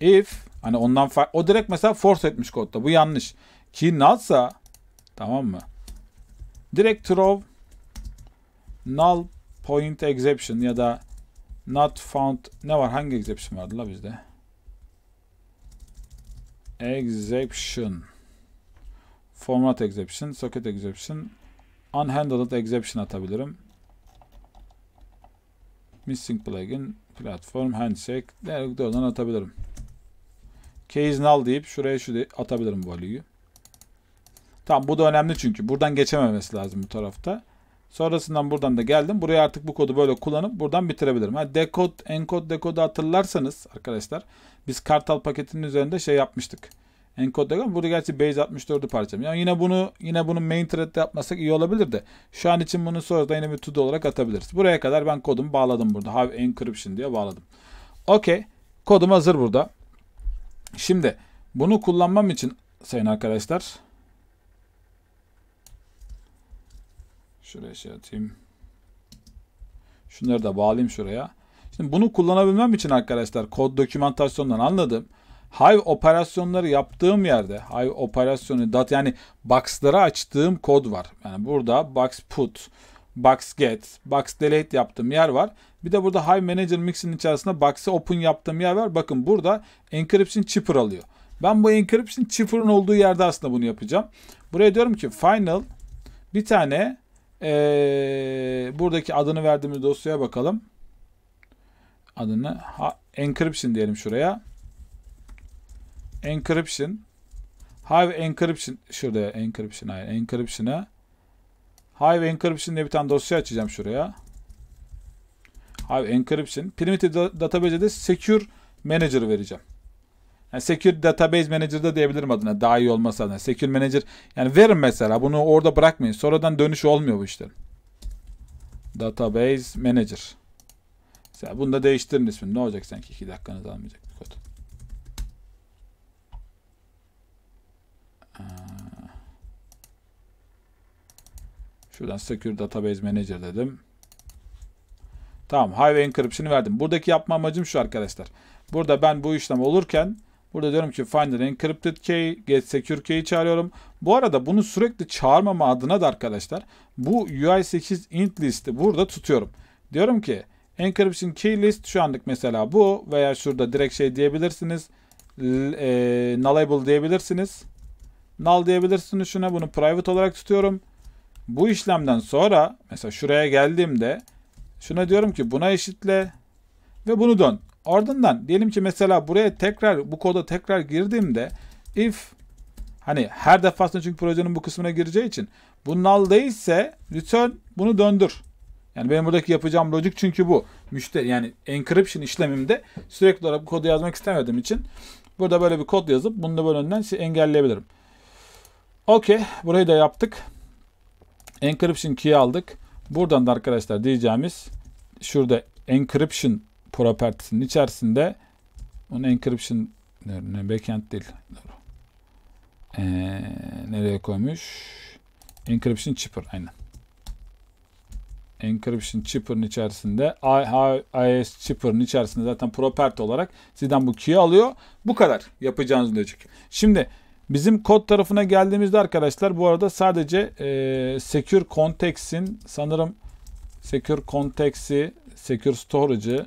if hani ondan o direkt mesela force etmiş kodda. Bu yanlış. Ki nullsa tamam mı? Direkt throw null point exception ya da not found ne var? Hangi exception vardı la bizde? exception format exception, socket exception unhandled exception atabilirim. Missing plugin, platform, handshake doğrudan atabilirim. Case null deyip şuraya şu de atabilirim value'yu. Tamam bu da önemli çünkü. Buradan geçememesi lazım bu tarafta. Sonrasından buradan da geldim. Buraya artık bu kodu böyle kullanıp buradan bitirebilirim. Ha, decode, encode, decode hatırlarsanız arkadaşlar biz kartal paketinin üzerinde şey yapmıştık. Encode, decode. Burada gerçi base 64'ü parçam. Yani yine bunu yine bunu main thread'de yapmasak iyi olabilirdi. Şu an için bunu sonra yine bir to olarak atabiliriz. Buraya kadar ben kodumu bağladım burada. Have encryption diye bağladım. Okey. Kodum hazır burada. Şimdi bunu kullanmam için sayın arkadaşlar Şuraya şey atayım. Şunları da bağlayayım şuraya. Şimdi bunu kullanabilmem için arkadaşlar kod dokümantasyonundan anladım. Hive operasyonları yaptığım yerde Hive operasyonu dat yani box'lara açtığım kod var. Yani burada box put, box get, box delete yaptığım yer var. Bir de burada Hive Manager Mix'in içerisinde box'ı open yaptığım yer var. Bakın burada encryption chipper alıyor. Ben bu encryption chipper'ın olduğu yerde aslında bunu yapacağım. Buraya diyorum ki final bir tane ee, buradaki adını verdiğimiz dosyaya bakalım. Adını ha, encryption diyelim şuraya. Encryption. Hive encryption şurada encryption hayır encryption'a Hive encryption diye bir tane dosya açacağım şuraya. Hive encryption primitive database'e de secure manager vereceğim. Yani Secure Database Manager'da diyebilirim adına daha iyi olmasa da Secure Manager yani verin mesela bunu orada bırakmayın. Sonradan dönüş olmuyor bu işlerin. Database Manager. Mesela bunu da değiştirin ismini. Ne olacak sanki 2 dakikanız almayacak bir kod. Ee, şuradan Secure Database Manager dedim. Tamam Highway Encryption'ı verdim. Buradaki yapma amacım şu arkadaşlar. Burada ben bu işlem olurken Burada diyorum ki find an encrypted key, get secure key'i çağırıyorum. Bu arada bunu sürekli çağırmama adına da arkadaşlar bu UI8 int listi burada tutuyorum. Diyorum ki encryption key list şu anlık mesela bu veya şurada direkt şey diyebilirsiniz. E, nullable diyebilirsiniz. Null diyebilirsiniz şuna bunu private olarak tutuyorum. Bu işlemden sonra mesela şuraya geldiğimde şuna diyorum ki buna eşitle ve bunu dön. Ardından diyelim ki mesela buraya tekrar bu koda tekrar girdiğimde if hani her defasında çünkü projenin bu kısmına gireceği için bu null değilse return bunu döndür. Yani benim buradaki yapacağım logic çünkü bu. Müşteri yani encryption işlemimde sürekli olarak bu kodu yazmak istemediğim için burada böyle bir kod yazıp bunu da böyle önden engelleyebilirim. Okey. Burayı da yaptık. Encryption key aldık. Buradan da arkadaşlar diyeceğimiz şurada encryption property'sinin içerisinde onun encryption ne backend değil. Ee, nereye koymuş? Encryption chipper aynen. Encryption chipper'ın içerisinde IIS chipper'ın içerisinde zaten property olarak sizden bu key'i alıyor. Bu kadar yapacağınız diyecek. Şimdi Bizim kod tarafına geldiğimizde arkadaşlar bu arada sadece e, Secure Context'in sanırım Secure Context'i, Secure Storage'ı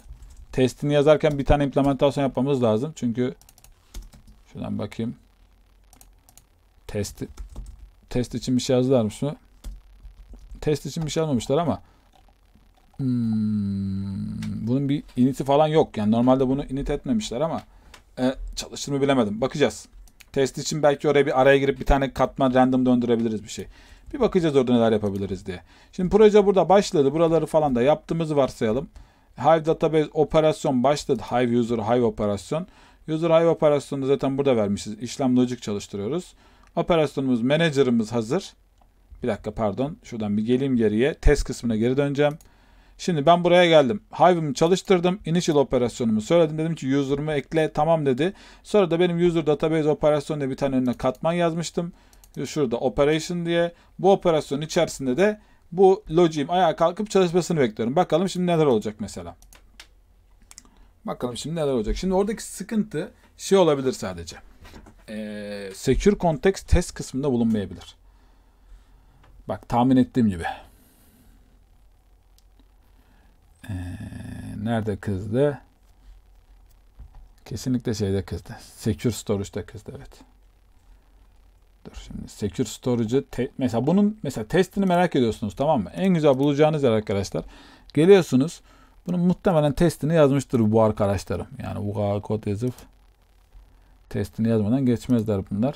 testini yazarken bir tane implementasyon yapmamız lazım. Çünkü şuradan bakayım. Test test için bir şey yazdılar mı Test için bir şey almamışlar ama hmm, bunun bir initi falan yok. Yani normalde bunu init etmemişler ama e, çalışır mı bilemedim. Bakacağız. Test için belki oraya bir araya girip bir tane katman random döndürebiliriz bir şey. Bir bakacağız orada neler yapabiliriz diye. Şimdi proje burada başladı. Buraları falan da yaptığımızı varsayalım. Hive database operasyon başladı. Hive user Hive operasyon. User Hive operasyonunu zaten burada vermişiz. İşlem logic çalıştırıyoruz. Operasyonumuz manager'ımız hazır. Bir dakika pardon. Şuradan bir geleyim geriye. Test kısmına geri döneceğim. Şimdi ben buraya geldim. Hive'ımı çalıştırdım. Initial operasyonumu söyledim. Dedim ki user'ımı ekle. Tamam dedi. Sonra da benim user database operasyonu diye bir tane önüne katman yazmıştım. Şurada operation diye. Bu operasyon içerisinde de bu logim ayağa kalkıp çalışmasını bekliyorum. Bakalım şimdi neler olacak mesela. Bakalım şimdi neler olacak. Şimdi oradaki sıkıntı şey olabilir sadece. Ee, secure Context test kısmında bulunmayabilir. Bak tahmin ettiğim gibi. Ee, nerede kızdı? Kesinlikle şeyde kızdı. Secure Storage'da kızdı evet. Dur şimdi secure storage'ı mesela bunun mesela testini merak ediyorsunuz tamam mı? En güzel bulacağınız yer arkadaşlar. Geliyorsunuz. Bunun muhtemelen testini yazmıştır bu arkadaşlarım. Yani bu kod yazıp testini yazmadan geçmezler bunlar.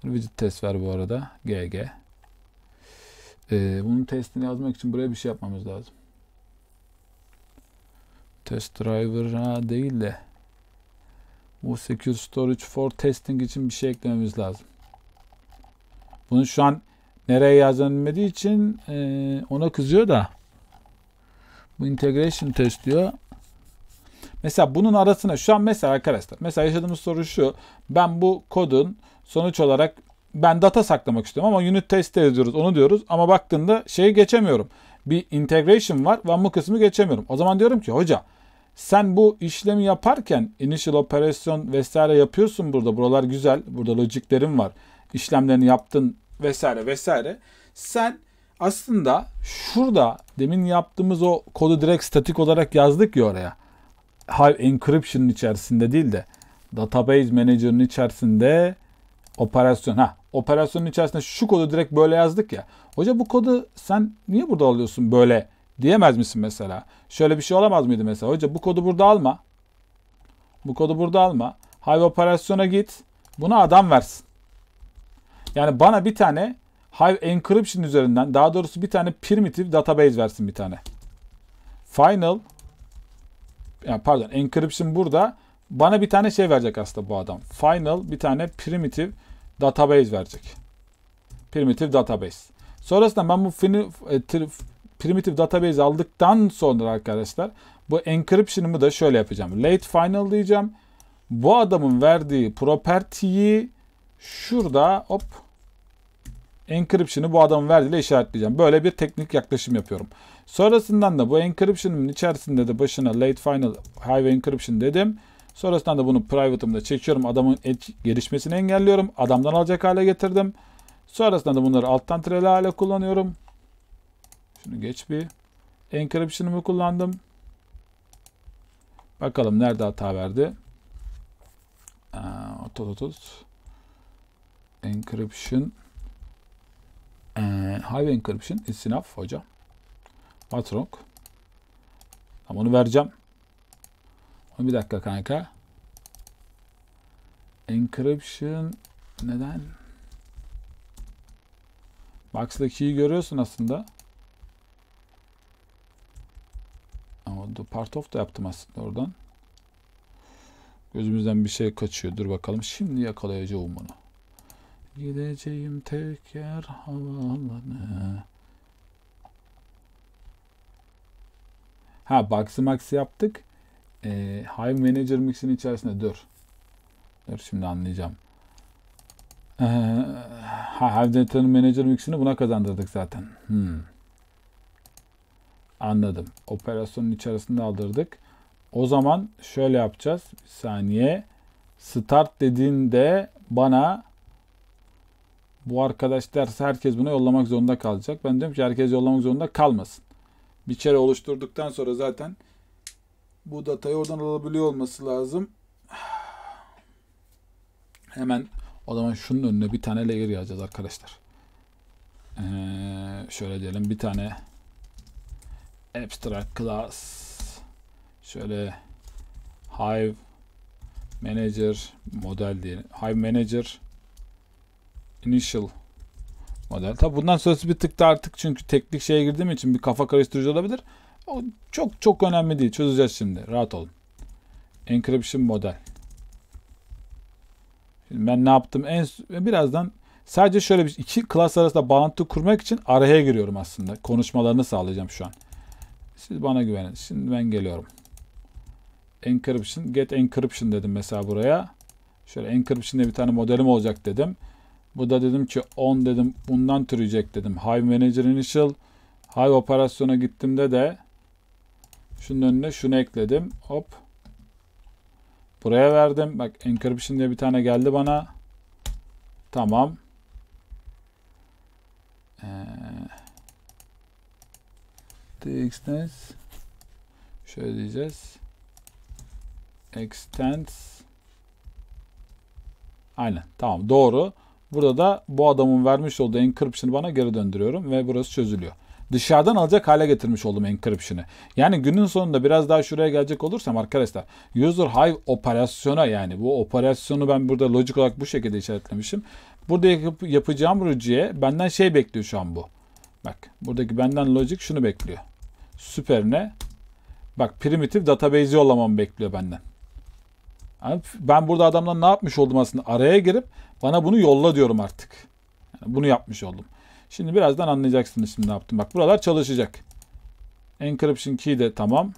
Widget test ver bu arada. GG. Ee, bunun testini yazmak için buraya bir şey yapmamız lazım. Test driver değil de bu Secure Storage for Testing için bir şey eklememiz lazım. Bunu şu an nereye yazdığını için e, ona kızıyor da. Bu integration test diyor. Mesela bunun arasına şu an mesela arkadaşlar mesela yaşadığımız soru şu. Ben bu kodun sonuç olarak ben data saklamak istiyorum ama unit test ediyoruz onu diyoruz ama baktığında şeyi geçemiyorum. Bir integration var ve bu kısmı geçemiyorum. O zaman diyorum ki hoca sen bu işlemi yaparken initial operasyon vesaire yapıyorsun burada. Buralar güzel. Burada logiklerin var. İşlemlerini yaptın vesaire vesaire. Sen aslında şurada demin yaptığımız o kodu direkt statik olarak yazdık ya oraya. Hive Encryption'ın içerisinde değil de Database Manager'ın içerisinde operasyon. Ha, operasyonun içerisinde şu kodu direkt böyle yazdık ya. Hoca bu kodu sen niye burada alıyorsun böyle Diyemez misin mesela? Şöyle bir şey olamaz mıydı mesela? Hoca bu kodu burada alma. Bu kodu burada alma. Hive operasyona git. Buna adam versin. Yani bana bir tane Hive Encryption üzerinden daha doğrusu bir tane primitive database versin bir tane. Final yani pardon Encryption burada bana bir tane şey verecek aslında bu adam. Final bir tane primitive database verecek. Primitive database. Sonrasında ben bu e, primitive database aldıktan sonra arkadaşlar bu encryption'ımı da şöyle yapacağım. Late final diyeceğim. Bu adamın verdiği property'yi şurada hop encryption'ı bu adamın verdiğiyle işaretleyeceğim. Böyle bir teknik yaklaşım yapıyorum. Sonrasından da bu encryption'ın içerisinde de başına late final hive encryption dedim. Sonrasından da bunu private'ımda çekiyorum. Adamın gelişmesini engelliyorum. Adamdan alacak hale getirdim. Sonrasında da bunları alttan treli hale kullanıyorum. Şunu geç bir. Encryption'ımı kullandım. Bakalım nerede hata verdi. Tut tut. Encryption. Ee, hive encryption is enough hocam. What wrong? Tamam onu vereceğim. Onu bir dakika kanka. Encryption neden? Box'daki şeyi görüyorsun aslında. oldu. Part of da yaptım aslında oradan. Gözümüzden bir şey kaçıyor. Dur bakalım. Şimdi yakalayacağım bunu. Gideceğim tek yer havalarına. Ha Boxy Max yaptık. Ee, Hive Manager Mix'in içerisinde dur. Dur şimdi anlayacağım. Ee, Hive Manager Mix'ini buna kazandırdık zaten. Hmm. Anladım. Operasyonun içerisinde aldırdık. O zaman şöyle yapacağız. Bir saniye. Start dediğinde bana bu arkadaş derse herkes bunu yollamak zorunda kalacak. Ben diyorum ki herkes yollamak zorunda kalmasın. Bir kere oluşturduktan sonra zaten bu datayı oradan alabiliyor olması lazım. Hemen o zaman şunun önüne bir tane layer yazacağız arkadaşlar. Ee, şöyle diyelim bir tane abstract class şöyle hive manager model diye Hive manager initial model. Tabi bundan söz bir tık artık çünkü teknik şeye girdiğim için bir kafa karıştırıcı olabilir. O çok çok önemli değil. Çözeceğiz şimdi. Rahat olun. Encryption model. Şimdi ben ne yaptım? En birazdan sadece şöyle bir iki klas arasında bağlantı kurmak için araya giriyorum aslında. Konuşmalarını sağlayacağım şu an. Siz bana güvenin. Şimdi ben geliyorum. Encryption. Get encryption dedim mesela buraya. Şöyle encryption diye bir tane modelim olacak dedim. Bu da dedim ki 10 dedim bundan türecek dedim. Hive Manager Initial. Hive operasyona gittiğimde de şunun önüne şunu ekledim. Hop. Buraya verdim. Bak encryption diye bir tane geldi bana. Tamam. Eee extends şöyle diyeceğiz. Extends Aynen. Tamam. Doğru. Burada da bu adamın vermiş olduğu encryption'ı bana geri döndürüyorum ve burası çözülüyor. Dışarıdan alacak hale getirmiş oldum encryption'ı. Yani günün sonunda biraz daha şuraya gelecek olursam arkadaşlar user hive operasyona yani bu operasyonu ben burada logic olarak bu şekilde işaretlemişim. Burada yap yapacağım rüciye benden şey bekliyor şu an bu. Bak buradaki benden logic şunu bekliyor ne? bak primitif database yollamamı bekliyor benden. Yani ben burada adamdan ne yapmış oldum aslında? Araya girip bana bunu yolla diyorum artık. Yani bunu yapmış oldum. Şimdi birazdan anlayacaksınız şimdi ne yaptım. Bak buralar çalışacak. Encryption key de tamam.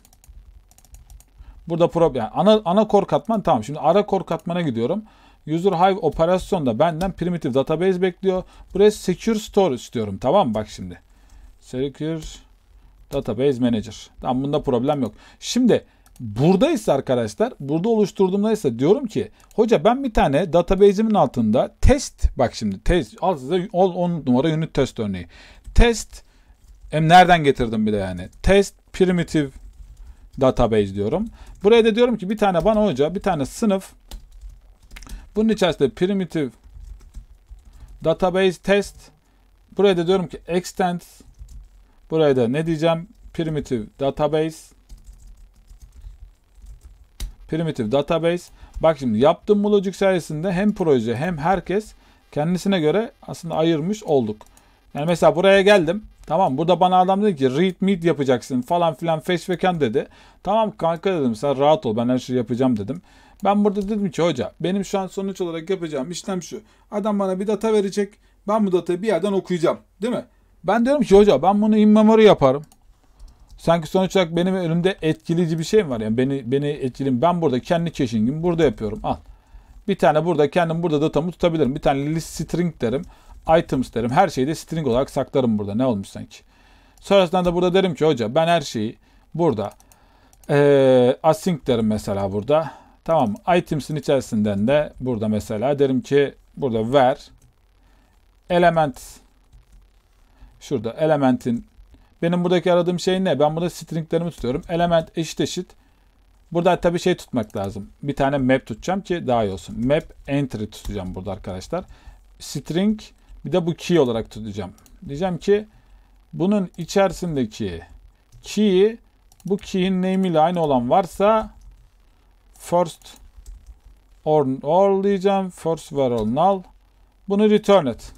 Burada problem. Yani ana, ana core katman tamam. Şimdi ara core katmana gidiyorum. User Hive operasyonda benden primitive database bekliyor. Buraya secure store istiyorum. Tamam bak şimdi. Secure Database Manager. Tamam bunda problem yok. Şimdi buradaysa arkadaşlar burada oluşturduğumda ise diyorum ki hoca ben bir tane database'imin altında test bak şimdi test al size 10 numara unit test örneği. Test hem nereden getirdim bir de yani. Test primitive database diyorum. Buraya da diyorum ki bir tane bana hoca bir tane sınıf bunun içerisinde primitive database test buraya da diyorum ki extends Buraya da ne diyeceğim? Primitive database. Primitive database. Bak şimdi yaptığım bu logic sayesinde hem proje hem herkes kendisine göre aslında ayırmış olduk. Yani mesela buraya geldim. Tamam burada bana adam dedi ki read meet yapacaksın falan filan face vekan dedi. Tamam kanka dedim sen rahat ol ben her şeyi yapacağım dedim. Ben burada dedim ki hoca benim şu an sonuç olarak yapacağım işlem şu. Adam bana bir data verecek. Ben bu datayı bir yerden okuyacağım. Değil mi? Ben diyorum ki hoca ben bunu in memory yaparım. Sanki sonuç olarak benim önümde etkileyici bir şey mi var? Yani beni beni etkileyin. Ben burada kendi caching'imi burada yapıyorum. Al. Bir tane burada kendim burada datamı tutabilirim. Bir tane list string derim. Items derim. Her şeyi de string olarak saklarım burada. Ne olmuş sanki? Sonrasında da burada derim ki hoca ben her şeyi burada ee, async derim mesela burada. Tamam. Items'in içerisinden de burada mesela derim ki burada ver element Şurada elementin. Benim buradaki aradığım şey ne? Ben burada stringlerimi tutuyorum. Element eşit eşit. Burada tabii şey tutmak lazım. Bir tane map tutacağım ki daha iyi olsun. Map entry tutacağım burada arkadaşlar. String bir de bu key olarak tutacağım. Diyeceğim ki bunun içerisindeki key, bu key'in name ile aynı olan varsa first or all diyeceğim. First var all null. Bunu return et.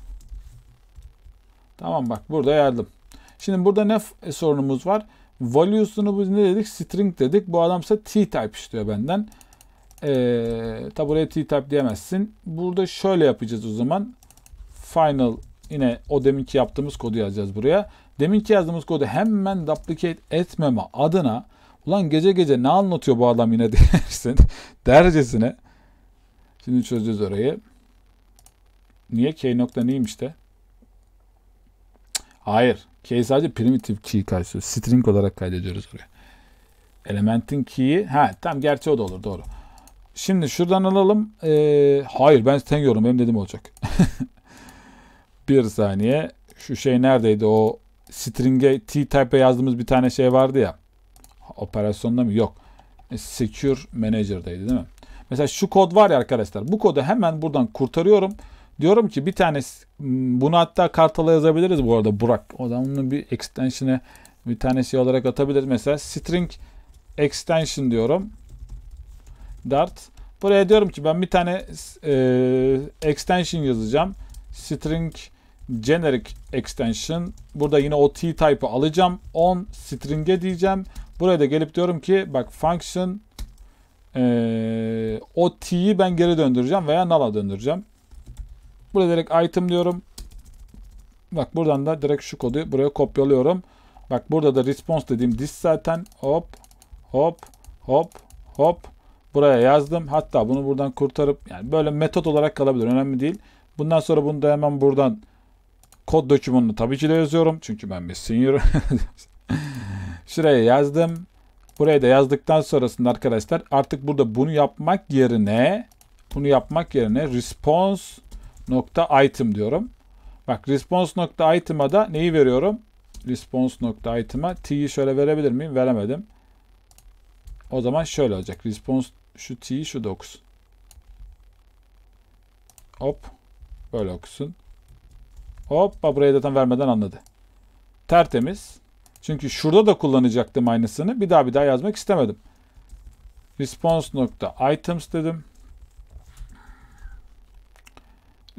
Tamam bak burada yardım. Şimdi burada ne e, sorunumuz var? Value'sunu biz ne dedik? String dedik. Bu adam ise t-type istiyor benden. Ee, tabi buraya t-type diyemezsin. Burada şöyle yapacağız o zaman. Final yine o deminki yaptığımız kodu yazacağız buraya. Deminki yazdığımız kodu hemen duplicate etmeme adına ulan gece gece ne anlatıyor bu adam yine *laughs* dersin dercesine. Şimdi çözeceğiz orayı. Niye? K nokta neymiş de? Hayır. key sadece primitif key karşılıyor. String olarak kaydediyoruz oraya. Elementin key'i. Ha tam gerçi o da olur. Doğru. Şimdi şuradan alalım. Ee, hayır ben string yorum. Benim dediğim olacak. *laughs* bir saniye. Şu şey neredeydi? O string'e t-type'e yazdığımız bir tane şey vardı ya. Operasyonda mı? Yok. E, secure Manager'daydı değil mi? Mesela şu kod var ya arkadaşlar. Bu kodu hemen buradan kurtarıyorum. Diyorum ki bir tanesi bunu hatta Kartal'a yazabiliriz bu arada Burak. O zaman bunu bir extension'e bir tanesi şey olarak atabilir Mesela string extension diyorum. Dart. Buraya diyorum ki ben bir tane e, extension yazacağım. String generic extension. Burada yine o t type'ı alacağım. On string'e diyeceğim. Buraya da gelip diyorum ki bak function e, o t'yi ben geri döndüreceğim veya null'a döndüreceğim. Burada direkt item diyorum. Bak buradan da direkt şu kodu buraya kopyalıyorum. Bak burada da response dediğim disk zaten. Hop hop hop hop. Buraya yazdım. Hatta bunu buradan kurtarıp yani böyle metot olarak kalabilir. Önemli değil. Bundan sonra bunu da hemen buradan kod dökümünü tabii ki de yazıyorum. Çünkü ben bir senior. *laughs* Şuraya yazdım. Buraya da yazdıktan sonrasında arkadaşlar artık burada bunu yapmak yerine bunu yapmak yerine response nokta diyorum. Bak response da neyi veriyorum? Response t'yi şöyle verebilir miyim? Veremedim. O zaman şöyle olacak. Response şu t'yi şu okusun. Hop. Böyle okusun. Hoppa buraya zaten vermeden anladı. Tertemiz. Çünkü şurada da kullanacaktım aynısını. Bir daha bir daha yazmak istemedim. Response dedim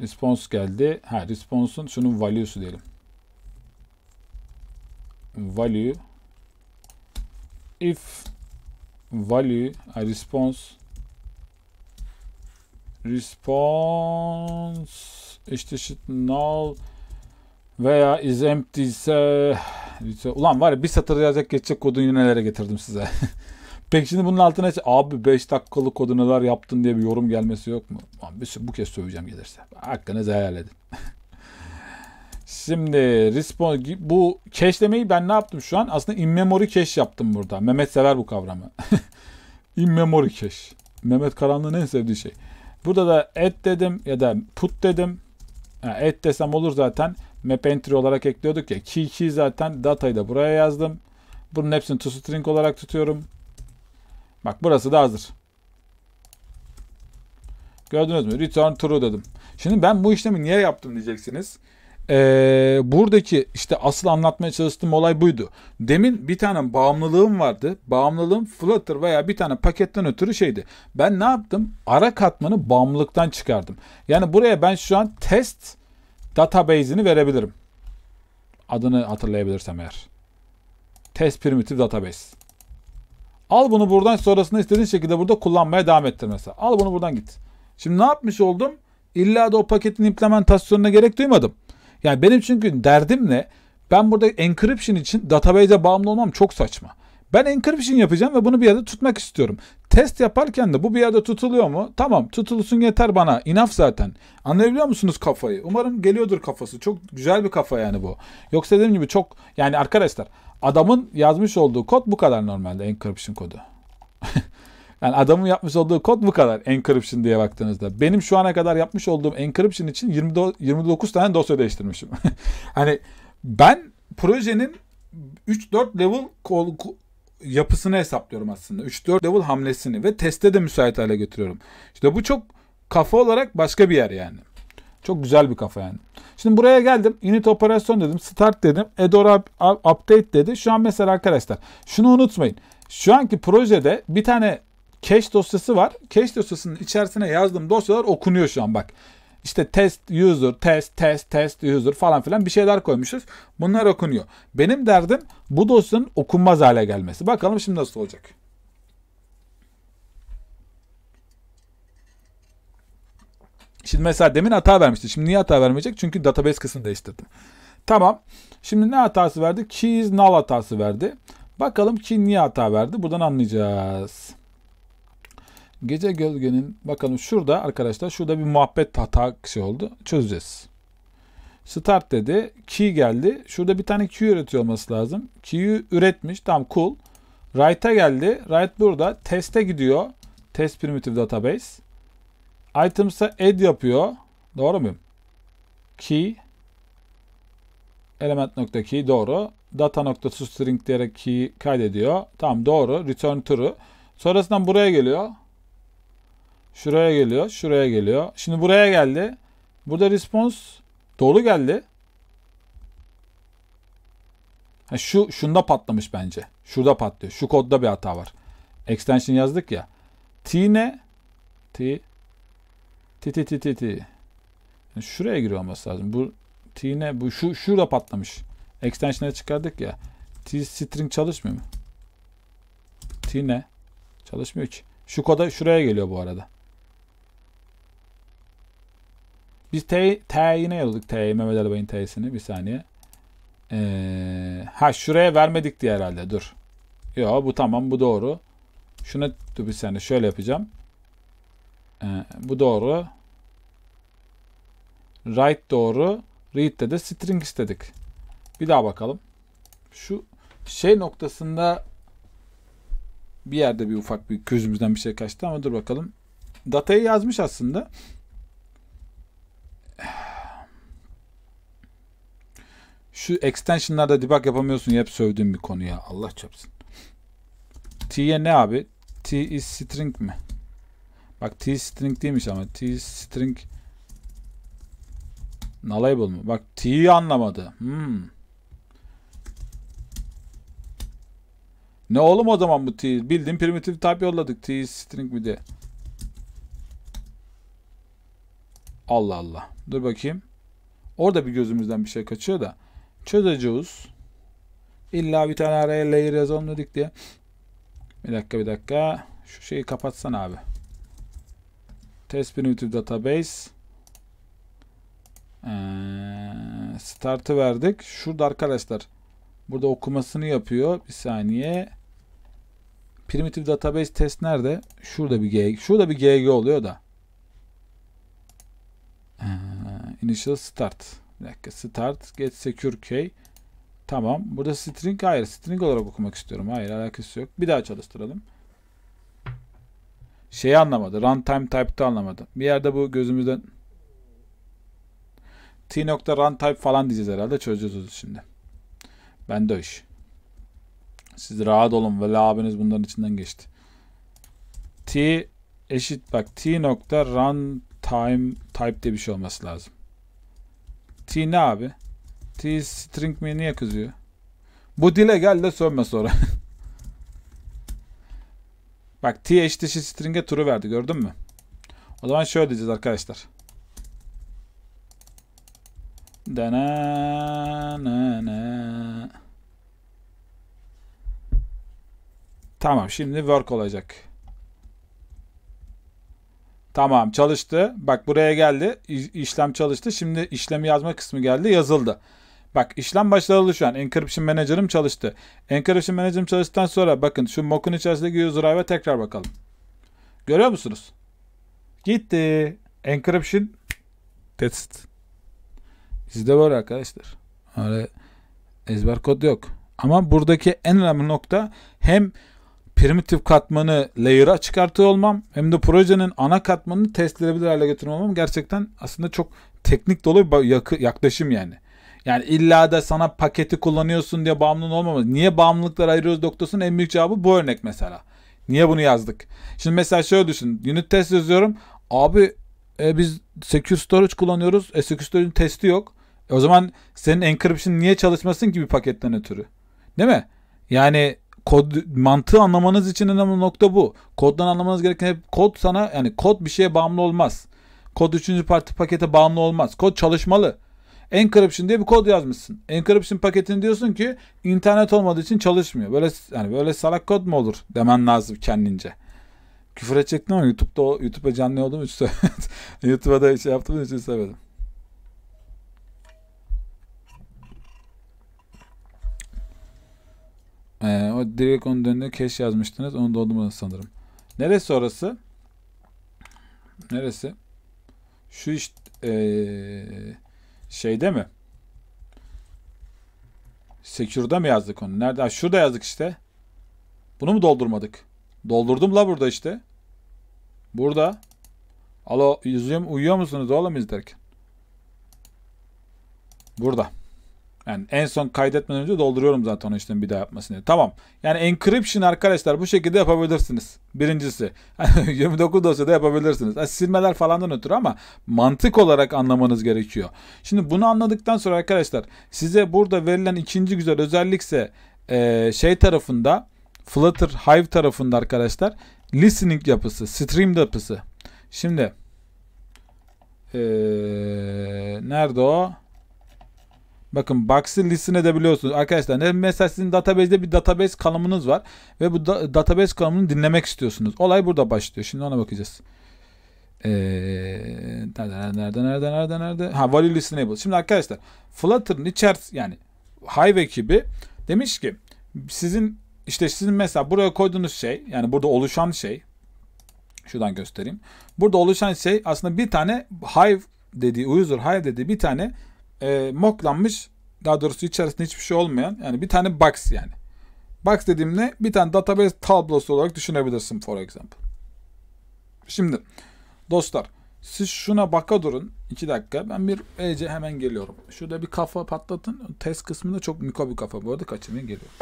response geldi. Ha response'un şunun value'su diyelim. Value if value a response response eşit eşit null veya is empty ise ulan var ya bir satır yazacak geçecek kodun yine nelere getirdim size. *laughs* Peki şimdi bunun altına abi 5 dakikalık kodu neler yaptın diye bir yorum gelmesi yok mu? Abi bu kez söyleyeceğim gelirse. Hakkınızı helal edin. *laughs* Şimdi response bu cache'lemeyi ben ne yaptım şu an? Aslında in memory cache yaptım burada. Mehmet sever bu kavramı. *laughs* in memory cache. Mehmet Karanlı'nın en sevdiği şey. Burada da add dedim ya da put dedim. Ha, et desem olur zaten. Map entry olarak ekliyorduk ya. Key key zaten datayı da buraya yazdım. Bunun hepsini to string olarak tutuyorum. Bak burası da hazır. Gördünüz mü? Return true dedim. Şimdi ben bu işlemi niye yaptım diyeceksiniz. Ee, buradaki işte asıl anlatmaya çalıştığım olay buydu. Demin bir tane bağımlılığım vardı. Bağımlılığım Flutter veya bir tane paketten ötürü şeydi. Ben ne yaptım? Ara katmanı bağımlılıktan çıkardım. Yani buraya ben şu an test database'ini verebilirim. Adını hatırlayabilirsem eğer. Test primitive database. Al bunu buradan sonrasında istediğin şekilde burada kullanmaya devam ettir mesela. Al bunu buradan git. Şimdi ne yapmış oldum? İlla da o paketin implementasyonuna gerek duymadım. Yani benim çünkü derdim ne? Ben burada encryption için database'e bağımlı olmam çok saçma. Ben encryption yapacağım ve bunu bir yerde tutmak istiyorum. Test yaparken de bu bir yerde tutuluyor mu? Tamam tutulsun yeter bana. Enough zaten. Anlayabiliyor musunuz kafayı? Umarım geliyordur kafası. Çok güzel bir kafa yani bu. Yoksa dediğim gibi çok yani arkadaşlar adamın yazmış olduğu kod bu kadar normalde encryption kodu. *laughs* yani adamın yapmış olduğu kod bu kadar encryption diye baktığınızda. Benim şu ana kadar yapmış olduğum encryption için 29 tane dosya değiştirmişim. *laughs* hani ben projenin 3-4 level kol, yapısını hesaplıyorum aslında. 3-4 level hamlesini ve teste de müsait hale getiriyorum. İşte bu çok kafa olarak başka bir yer yani. Çok güzel bir kafa yani. Şimdi buraya geldim. Unit operasyon dedim. Start dedim. Adore update dedi. Şu an mesela arkadaşlar şunu unutmayın. Şu anki projede bir tane cache dosyası var. Cache dosyasının içerisine yazdığım dosyalar okunuyor şu an bak. İşte test user, test, test, test user falan filan bir şeyler koymuşuz. Bunlar okunuyor. Benim derdim bu dosyanın okunmaz hale gelmesi. Bakalım şimdi nasıl olacak. Şimdi mesela demin hata vermişti. Şimdi niye hata vermeyecek? Çünkü database kısmını değiştirdim. Tamam. Şimdi ne hatası verdi? Keys null hatası verdi. Bakalım ki niye hata verdi? Buradan anlayacağız. Gece gölgenin bakalım şurada arkadaşlar şurada bir muhabbet hata şey oldu. Çözeceğiz. Start dedi. Key geldi. Şurada bir tane key üretiyor olması lazım. Key'i üretmiş. Tamam cool. Write'a geldi. Write burada. Test'e gidiyor. Test primitive database. Items'a add yapıyor. Doğru muyum? Key element nokta doğru. Data nokta string diyerek key kaydediyor. Tamam doğru. Return true. Sonrasından buraya geliyor. Şuraya geliyor. Şuraya geliyor. Şimdi buraya geldi. Burada response dolu geldi. şu şunda patlamış bence. Şurada patlıyor. Şu kodda bir hata var. Extension yazdık ya. T ne? T Ti ti ti ti ti. Yani şuraya giriyor olması lazım. Bu T'ne bu şu şurada patlamış. Extension'e çıkardık ya. T string çalışmıyor mu? T ne? Çalışmıyor ki. Şu koda şuraya geliyor bu arada. Biz T, T'yi ne yazdık? T'yi Mehmet Ali Bey'in T'sini. Bir saniye. Ee, ha şuraya vermedik diye herhalde. Dur. Yo bu tamam bu doğru. Şuna dur bir saniye şöyle yapacağım. Ee, bu doğru. Write doğru. Read de de string istedik. Bir daha bakalım. Şu şey noktasında bir yerde bir ufak bir gözümüzden bir şey kaçtı ama dur bakalım. Datayı yazmış aslında. Şu extensionlarda debug yapamıyorsun. Hep sövdüğüm bir konu ya. Allah çapsın. T'ye ne abi? T is string mi? Bak t-string değilmiş ama t-string nullable mı? Bak t'yi anlamadı. Hmm. Ne oğlum o zaman bu t? Bildiğin primitive type yolladık. t-string mi de. Allah Allah. Dur bakayım. Orada bir gözümüzden bir şey kaçıyor da. Çözeceğiz. İlla bir tane araya layer yazalım dedik diye. Bir dakika bir dakika. Şu şeyi kapatsan abi. Test primitive database ee, start'ı verdik. Şurada arkadaşlar burada okumasını yapıyor. Bir saniye. Primitive database test nerede? Şurada bir GG. Şurada bir GG oluyor da. Ee, initial start. Bir dakika. Start get secure key. Tamam. Burada string hayır. String olarak okumak istiyorum. Hayır alakası yok. Bir daha çalıştıralım şeyi anlamadı. Runtime type'ı anlamadı. Bir yerde bu gözümüzden t nokta runtime falan diyeceğiz herhalde. Çözeceğiz şimdi. Ben de iş. Siz rahat olun. Veli abiniz bunların içinden geçti. T eşit bak t nokta runtime type diye bir şey olması lazım. T ne abi? T string mi niye kızıyor? Bu dile gel de sövme sonra. *laughs* Bak t eşitleşir string'e true verdi gördün mü? O zaman şöyle diyeceğiz arkadaşlar. Dana Tamam şimdi work olacak. Tamam çalıştı. Bak buraya geldi. İşlem çalıştı. Şimdi işlemi yazma kısmı geldi. Yazıldı. Bak işlem başladı şu an. Encryption Manager'ım çalıştı. Encryption Manager'ım çalıştıktan sonra bakın şu mock'un içerisindeki user tekrar bakalım. Görüyor musunuz? Gitti. Encryption test. Bizde böyle arkadaşlar. Öyle ezber kod yok. Ama buradaki en önemli nokta hem primitive katmanı layer'a çıkartıyor olmam hem de projenin ana katmanını test edilebilir hale getirmem gerçekten aslında çok teknik dolu bir yaklaşım yani. Yani illa da sana paketi kullanıyorsun diye bağımlı olmamalı. Niye bağımlılıklar ayırıyoruz doktorsun? en büyük cevabı bu örnek mesela. Niye bunu yazdık? Şimdi mesela şöyle düşün. Unit test yazıyorum. Abi e, biz Secure Storage kullanıyoruz. E, Secure Storage'in testi yok. E, o zaman senin encryption niye çalışmasın ki bir paketten ötürü? Değil mi? Yani kod mantığı anlamanız için önemli nokta bu. Koddan anlamanız gereken hep kod sana yani kod bir şeye bağımlı olmaz. Kod üçüncü parti pakete bağımlı olmaz. Kod çalışmalı. Encryption diye bir kod yazmışsın. Encryption paketini diyorsun ki internet olmadığı için çalışmıyor. Böyle yani böyle salak kod mu olur demen lazım kendince. Küfür edecektim ama YouTube'da o, YouTube'a canlı olduğum için *laughs* YouTube'a da şey yaptığım için sevmedim. Ee, o direkt onun önüne keş yazmıştınız. Onu doldurmadınız sanırım. Neresi orası? Neresi? Şu işte ee, Şeyde mi? Secure'da mı yazdık onu? Nerede? Ha, şurada yazdık işte. Bunu mu doldurmadık? Doldurdum la burada işte. Burada. Alo yüzüyorum uyuyor musunuz oğlum izlerken? Burada. Yani en son kaydetmeden önce dolduruyorum zaten işte bir daha yapmasını. Tamam. Yani encryption arkadaşlar bu şekilde yapabilirsiniz. Birincisi. 29 *laughs* dosyada yapabilirsiniz. Yani silmeler falandan ötürü ama mantık olarak anlamanız gerekiyor. Şimdi bunu anladıktan sonra arkadaşlar size burada verilen ikinci güzel özellikse e, şey tarafında Flutter Hive tarafında arkadaşlar listening yapısı, stream yapısı. Şimdi ee, nerede o? Bakın Box'ı listen edebiliyorsunuz arkadaşlar. Mesela sizin database'de bir database kalımınız var ve bu da, database kalımını dinlemek istiyorsunuz. Olay burada başlıyor. Şimdi ona bakacağız. Ee, nerede, nerede, nerede, nerede, nerede? Ha, value listenable. Şimdi arkadaşlar Flutter'ın içeris yani Hive ekibi demiş ki sizin işte sizin mesela buraya koyduğunuz şey yani burada oluşan şey şuradan göstereyim. Burada oluşan şey aslında bir tane Hive dediği user Hive dediği bir tane e, moklanmış daha doğrusu içerisinde hiçbir şey olmayan yani bir tane box yani. Box dediğimde bir tane database tablosu olarak düşünebilirsin for example. Şimdi dostlar siz şuna baka durun. 2 dakika. Ben bir ece hemen geliyorum. Şurada bir kafa patlatın. Test kısmında çok miko bir kafa. Bu arada kaçırmayın geliyorum.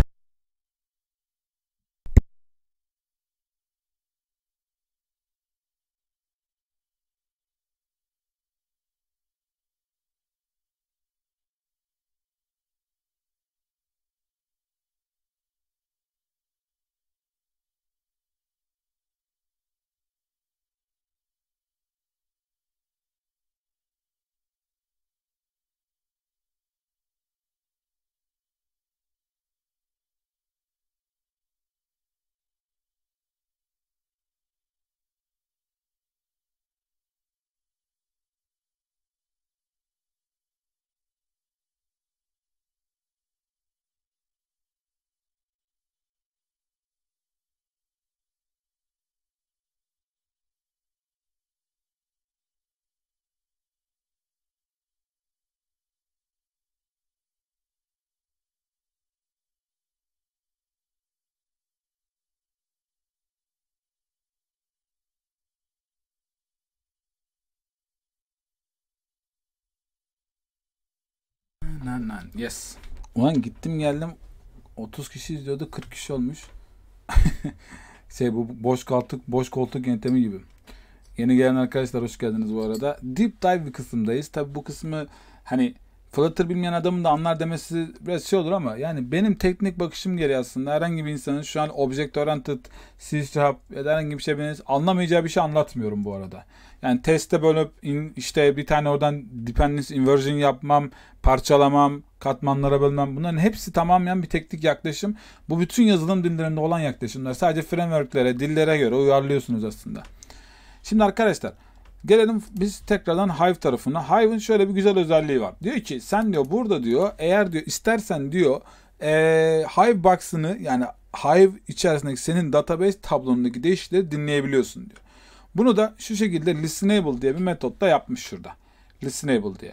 nan nan. Yes. Ulan gittim geldim 30 kişi izliyordu 40 kişi olmuş. *laughs* şey bu boş koltuk boş koltuk yöntemi gibi. Yeni gelen arkadaşlar hoş geldiniz bu arada. Deep dive bir kısımdayız. Tabi bu kısmı hani Flutter bilmeyen adamın da anlar demesi biraz şey olur ama yani benim teknik bakışım gereği aslında herhangi bir insanın şu an object oriented, C sharp ya da herhangi bir şey beni anlamayacağı bir şey anlatmıyorum bu arada. Yani teste bölüp in, işte bir tane oradan dependence inversion yapmam, parçalamam, katmanlara bölmem bunların hepsi tamamen bir teknik yaklaşım. Bu bütün yazılım dillerinde olan yaklaşımlar. Sadece frameworklere, dillere göre uyarlıyorsunuz aslında. Şimdi arkadaşlar Gelelim biz tekrardan Hive tarafına. Hive'ın şöyle bir güzel özelliği var. Diyor ki sen diyor burada diyor eğer diyor istersen diyor e, Hive Box'ını yani Hive içerisindeki senin database tablonundaki değişiklikleri dinleyebiliyorsun diyor. Bunu da şu şekilde listenable diye bir metotta yapmış şurada. Listenable diye.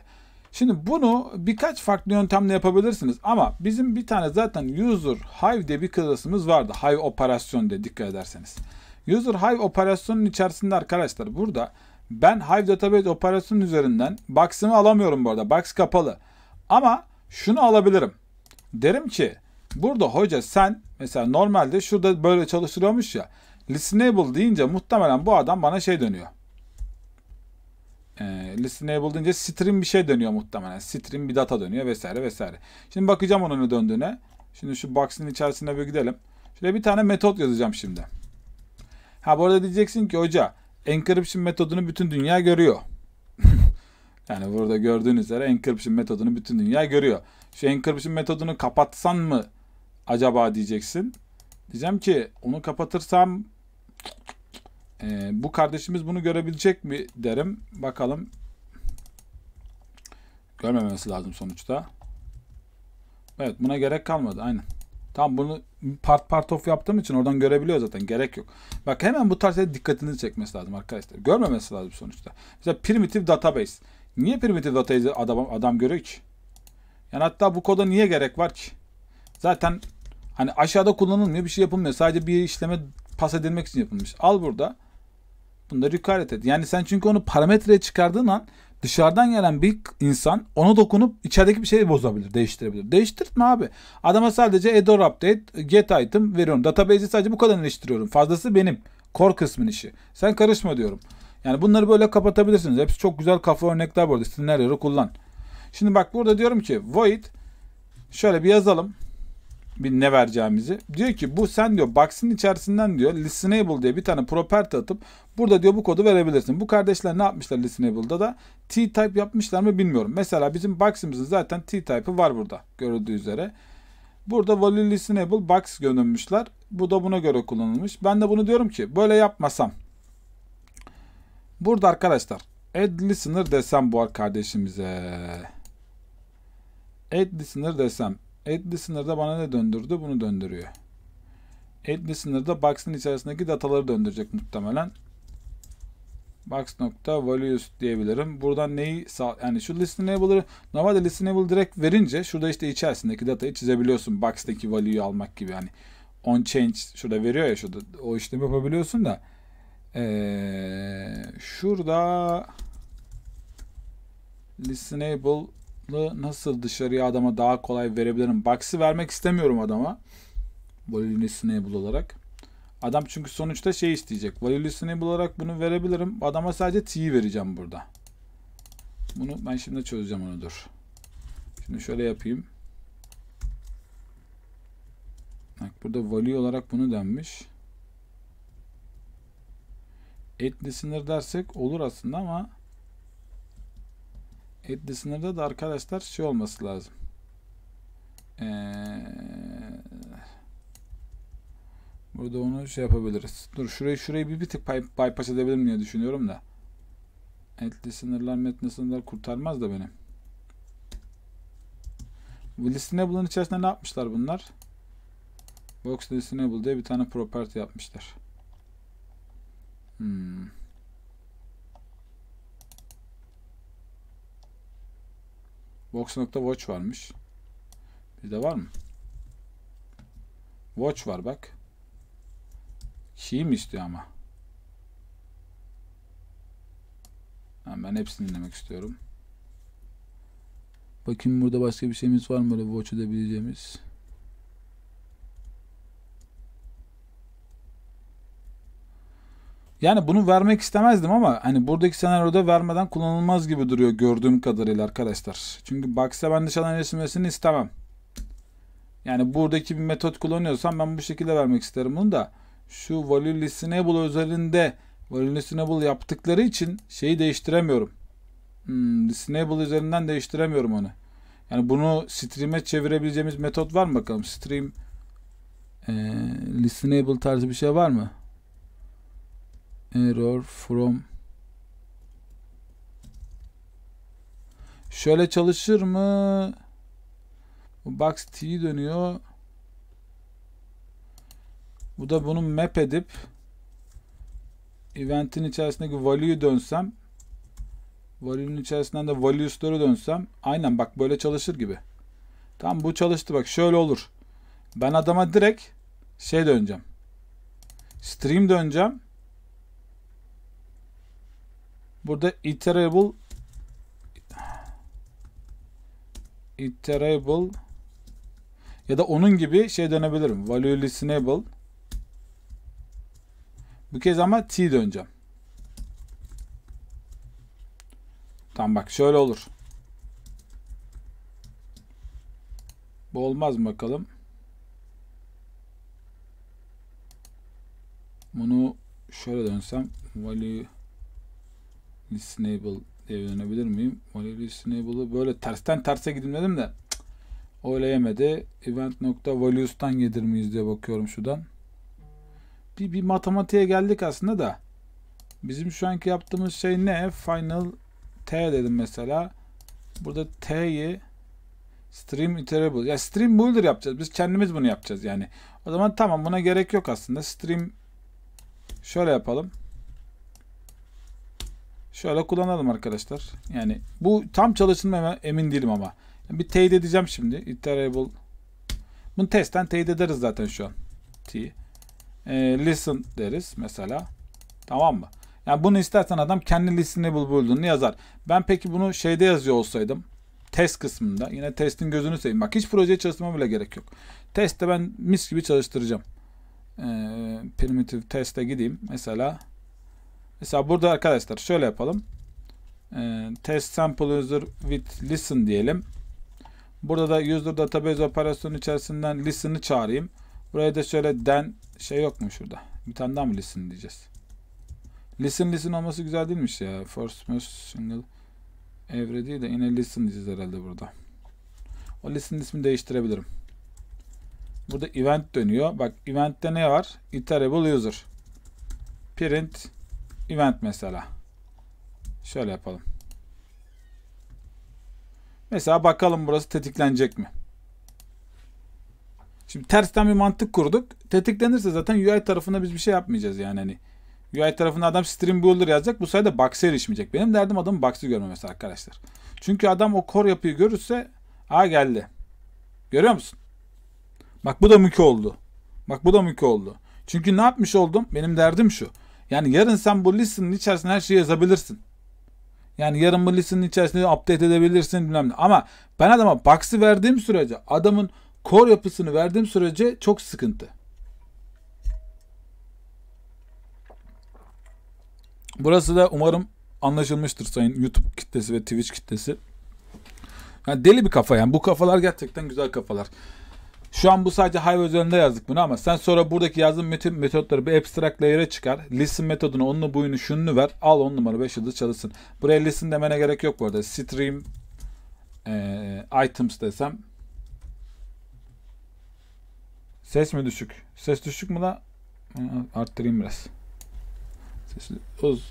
Şimdi bunu birkaç farklı yöntemle yapabilirsiniz ama bizim bir tane zaten user hive diye bir klasımız vardı. Hive operasyon diye dikkat ederseniz. User hive operasyonun içerisinde arkadaşlar burada ben Hive Database operasyonu üzerinden Box'ımı alamıyorum bu arada. Box kapalı. Ama şunu alabilirim. Derim ki burada hoca sen mesela normalde şurada böyle çalıştırıyormuş ya. Listenable deyince muhtemelen bu adam bana şey dönüyor. E, listenable deyince stream bir şey dönüyor muhtemelen. Stream bir data dönüyor vesaire vesaire. Şimdi bakacağım onun ne döndüğüne. Şimdi şu box'ın içerisine bir gidelim. Şöyle bir tane metot yazacağım şimdi. Ha bu arada diyeceksin ki hoca encryption metodunu bütün dünya görüyor. *laughs* yani burada gördüğünüz üzere encryption metodunu bütün dünya görüyor. Şu encryption metodunu kapatsan mı acaba diyeceksin. Diyeceğim ki onu kapatırsam e, bu kardeşimiz bunu görebilecek mi derim. Bakalım. Görmemesi lazım sonuçta. Evet buna gerek kalmadı aynen. Tam bunu part part of yaptığım için oradan görebiliyor zaten. Gerek yok. Bak hemen bu tarz dikkatini çekmesi lazım arkadaşlar. Görmemesi lazım sonuçta. Mesela primitive database. Niye primitive database adam, adam görüyor ki? Yani hatta bu koda niye gerek var ki? Zaten hani aşağıda kullanılmıyor bir şey yapılmıyor. Sadece bir işleme pas edilmek için yapılmış. Al burada. Bunları yukarı et. Yani sen çünkü onu parametreye çıkardığın an Dışarıdan gelen bir insan ona dokunup içerideki bir şeyi bozabilir, değiştirebilir. Değiştirtme abi. Adama sadece Edor update, get item veriyorum. Database'i sadece bu kadar eleştiriyorum. Fazlası benim. Core kısmın işi. Sen karışma diyorum. Yani bunları böyle kapatabilirsiniz. Hepsi çok güzel kafa örnekler bu arada. İstediğin her yere kullan. Şimdi bak burada diyorum ki void şöyle bir yazalım bir ne vereceğimizi. Diyor ki bu sen diyor box'ın içerisinden diyor listenable diye bir tane property atıp burada diyor bu kodu verebilirsin. Bu kardeşler ne yapmışlar listenable'da da t-type yapmışlar mı bilmiyorum. Mesela bizim box'ımızın zaten t-type'ı var burada görüldüğü üzere. Burada value listenable box göndermişler. Bu da buna göre kullanılmış. Ben de bunu diyorum ki böyle yapmasam. Burada arkadaşlar add listener desem bu kardeşimize. Add listener desem add sınırda bana ne döndürdü? Bunu döndürüyor. Add sınırda box'ın içerisindeki dataları döndürecek muhtemelen. Box nokta values diyebilirim. Buradan neyi sağ, yani şu list enabler'ı normalde list direkt verince şurada işte içerisindeki datayı çizebiliyorsun. Box'taki value'yu almak gibi yani. On change şurada veriyor ya şurada o işlemi yapabiliyorsun da. Ee, şurada listenable karşılığı nasıl dışarıya adama daha kolay verebilirim? Box'ı vermek istemiyorum adama. Value Snable olarak. Adam çünkü sonuçta şey isteyecek. Value Snable olarak bunu verebilirim. Adama sadece T'yi vereceğim burada. Bunu ben şimdi çözeceğim onu dur. Şimdi şöyle yapayım. Bak burada vali olarak bunu denmiş. Add sınır dersek olur aslında ama Etli sınırda da arkadaşlar şey olması lazım. Ee, burada onu şey yapabiliriz. Dur şurayı şurayı bir, bir tık bypass edebilirim diye düşünüyorum da. Etli sınırlar metne sınırlar kurtarmaz da beni. Bu listenable'ın içerisinde ne yapmışlar bunlar? Box listenable diye bir tane property yapmışlar. Hmm. Box.watch varmış. Bir de var mı? Watch var bak. Key mi istiyor ama? Yani ben hepsini dinlemek istiyorum. Bakayım burada başka bir şeyimiz var mı böyle watch edebileceğimiz. Yani bunu vermek istemezdim ama hani buradaki senaryoda vermeden kullanılmaz gibi duruyor gördüğüm kadarıyla arkadaşlar. Çünkü Bucks'a ben dışarıdan resimlesini istemem. Yani buradaki bir metot kullanıyorsam ben bu şekilde vermek isterim bunu da. Şu Value Listenable özelinde Value Listenable yaptıkları için şeyi değiştiremiyorum. Hmm, listenable üzerinden değiştiremiyorum onu. Yani bunu stream'e çevirebileceğimiz metot var mı bakalım? Stream e, listenable tarzı bir şey var mı? error from Şöyle çalışır mı? Bu Box T dönüyor. Bu da bunu map edip eventin içerisindeki value'yu dönsem value'nin içerisinden de value store'u dönsem aynen bak böyle çalışır gibi. Tam bu çalıştı bak şöyle olur. Ben adama direkt şey döneceğim. Stream döneceğim. Burada iterable iterable ya da onun gibi şey dönebilirim. Value listenable bu kez ama t döneceğim. Tamam bak şöyle olur. Bu olmaz mı bakalım. Bunu şöyle dönsem value listenable diye dönebilir miyim? Only listenable'ı böyle tersten terse gidin dedim de cık, öyle yemedi. Event nokta values'tan yedir miyiz diye bakıyorum şuradan. Bir, bir matematiğe geldik aslında da. Bizim şu anki yaptığımız şey ne? Final T dedim mesela. Burada T'yi stream iterable. Ya stream builder yapacağız. Biz kendimiz bunu yapacağız yani. O zaman tamam buna gerek yok aslında. Stream şöyle yapalım. Şöyle kullanalım arkadaşlar. Yani bu tam çalışılma emin değilim ama. Bir teyit edeceğim şimdi. Iterable. Bunu testten teyit ederiz zaten şu an. T. E, listen deriz mesela. Tamam mı? Yani bunu istersen adam kendi listenable bulduğunu yazar. Ben peki bunu şeyde yazıyor olsaydım. Test kısmında. Yine testin gözünü seveyim. Bak hiç projeye çalışmama bile gerek yok. Testte ben mis gibi çalıştıracağım. E, primitive teste gideyim. Mesela Mesela burada arkadaşlar şöyle yapalım. Ee, test sample user with listen diyelim. Burada da user database operasyonu içerisinden listen'ı çağırayım. Buraya da şöyle den şey yok mu şurada? Bir tane daha mı listen diyeceğiz? Listen listen olması güzel değilmiş ya. First most single evre değil de yine listen diyeceğiz herhalde burada. O listen ismini değiştirebilirim. Burada event dönüyor. Bak eventte ne var? Iterable user. Print event mesela. Şöyle yapalım. Mesela bakalım burası tetiklenecek mi? Şimdi tersten bir mantık kurduk. Tetiklenirse zaten UI tarafında biz bir şey yapmayacağız yani hani. UI tarafına adam stream builder yazacak. Bu sayede box'e erişmeyecek. Benim derdim adamın box'ı görmemesi arkadaşlar. Çünkü adam o core yapıyı görürse a geldi. Görüyor musun? Bak bu da mükü oldu. Bak bu da mükü oldu. Çünkü ne yapmış oldum? Benim derdim şu. Yani yarın sen bu listenin içerisinde her şeyi yazabilirsin. Yani yarın bu listenin içerisinde update edebilirsin bilmem ne. Ama ben adama box'ı verdiğim sürece adamın core yapısını verdiğim sürece çok sıkıntı. Burası da umarım anlaşılmıştır sayın YouTube kitlesi ve Twitch kitlesi. Yani deli bir kafa yani. Bu kafalar gerçekten güzel kafalar. Şu an bu sadece Hive üzerinde yazdık bunu ama sen sonra buradaki yazdığın bütün metotları bir abstract layer'e çıkar. Listen metodunu onunla buyunu şununu ver. Al on numara 5 yıldız çalışsın. Buraya listen demene gerek yok bu arada. Stream e, items desem. Ses mi düşük? Ses düşük mü da Arttırayım biraz. Sesi, uz.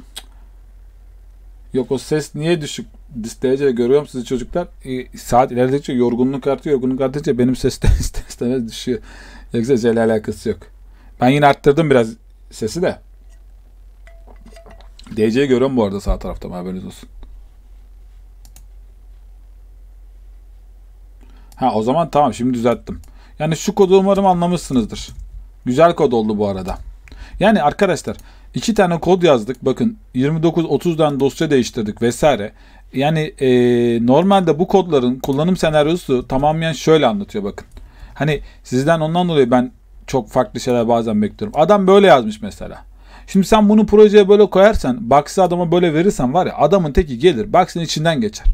Yok o ses niye düşük derecede görüyorum sizi çocuklar. E, saat ilerledikçe yorgunluk artıyor. Yorgunluk artınca benim ses de *laughs* ister istemez düşüyor. Yoksa şeyle alakası yok. Ben yine arttırdım biraz sesi de. DC'yi görüyorum bu arada sağ tarafta haberiniz olsun. Ha o zaman tamam şimdi düzelttim. Yani şu kodu umarım anlamışsınızdır. Güzel kod oldu bu arada. Yani arkadaşlar İki tane kod yazdık. Bakın 29-30'dan dosya değiştirdik vesaire. Yani e, normalde bu kodların kullanım senaryosu tamamen şöyle anlatıyor bakın. Hani sizden ondan dolayı ben çok farklı şeyler bazen bekliyorum. Adam böyle yazmış mesela. Şimdi sen bunu projeye böyle koyarsan, Box'ı adama böyle verirsen var ya adamın teki gelir. Box'ın içinden geçer.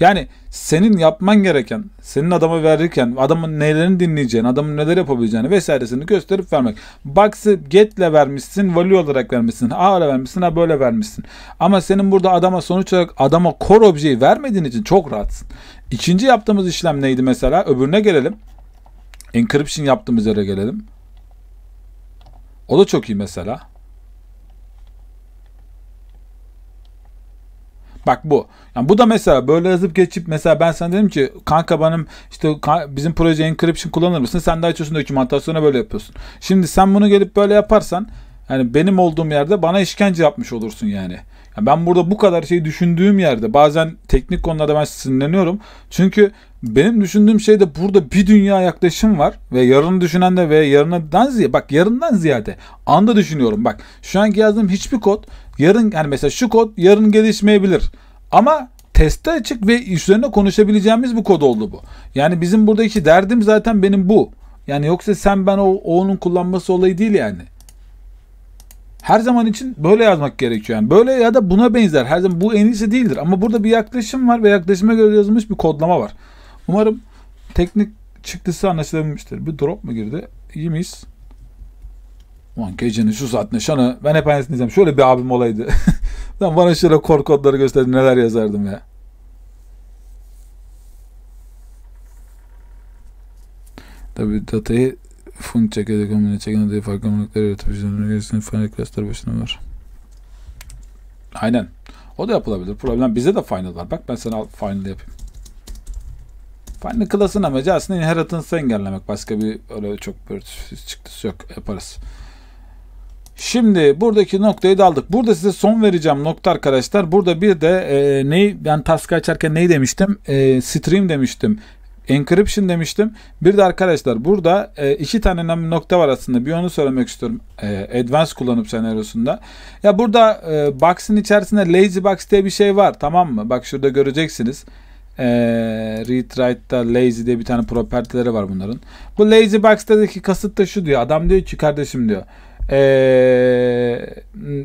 Yani senin yapman gereken, senin adama verirken adamın nelerini dinleyeceğini, adamın neler yapabileceğini vesairesini gösterip vermek. Box'ı getle vermişsin, value olarak vermişsin. A öyle vermişsin, A böyle vermişsin. Ama senin burada adama sonuç olarak adama core objeyi vermediğin için çok rahatsın. İkinci yaptığımız işlem neydi mesela? Öbürüne gelelim. Encryption yaptığımız yere gelelim. O da çok iyi mesela. Bak bu. Yani bu da mesela böyle yazıp geçip mesela ben sana dedim ki kanka benim işte bizim proje encryption kullanır mısın? Sen de açıyorsun dokümantasyona böyle yapıyorsun. Şimdi sen bunu gelip böyle yaparsan yani benim olduğum yerde bana işkence yapmış olursun yani. yani ben burada bu kadar şey düşündüğüm yerde bazen teknik konularda ben sinirleniyorum. Çünkü benim düşündüğüm şey de burada bir dünya yaklaşım var ve yarını düşünen de ve yarından ziyade bak yarından ziyade anda düşünüyorum. Bak şu anki yazdığım hiçbir kod Yarın yani mesela şu kod yarın gelişmeyebilir. Ama teste açık ve üzerine konuşabileceğimiz bir kod oldu bu. Yani bizim buradaki derdim zaten benim bu. Yani yoksa sen ben o onun kullanması olayı değil yani. Her zaman için böyle yazmak gerekiyor. Yani böyle ya da buna benzer. Her zaman bu en iyisi değildir. Ama burada bir yaklaşım var ve yaklaşıma göre yazılmış bir kodlama var. Umarım teknik çıktısı anlaşılmıştır. Bir drop mu girdi? İyi miyiz? Ulan gecenin şu saatinde şana ben hep aynısını diyeceğim. Şöyle bir abim olaydı. Ben *laughs* bana şöyle kor kodları gösterdi neler yazardım ya. Tabi datayı fun çekerek ömrüne çeken adayı farkındalıkları yaratıp gerisini final klaslar başına var. Aynen. O da yapılabilir. Problem bize de final var. Bak ben sana final yapayım. Final klasın amacı aslında inheritance engellemek. Başka bir öyle çok bir çıktısı yok. Yaparız. Şimdi buradaki noktayı da aldık. Burada size son vereceğim nokta arkadaşlar. Burada bir de e, neyi ben taskı açarken neyi demiştim? E, stream demiştim. Encryption demiştim. Bir de arkadaşlar burada e, iki tane önemli nokta var aslında. Bir onu söylemek istiyorum. E, advanced kullanıp senaryosunda. Ya burada e, box'ın içerisinde lazy box diye bir şey var. Tamam mı? Bak şurada göreceksiniz. E, read write'da lazy diye bir tane propertileri var bunların. Bu lazy box'taki kasıt da şu diyor. Adam diyor ki kardeşim diyor ee,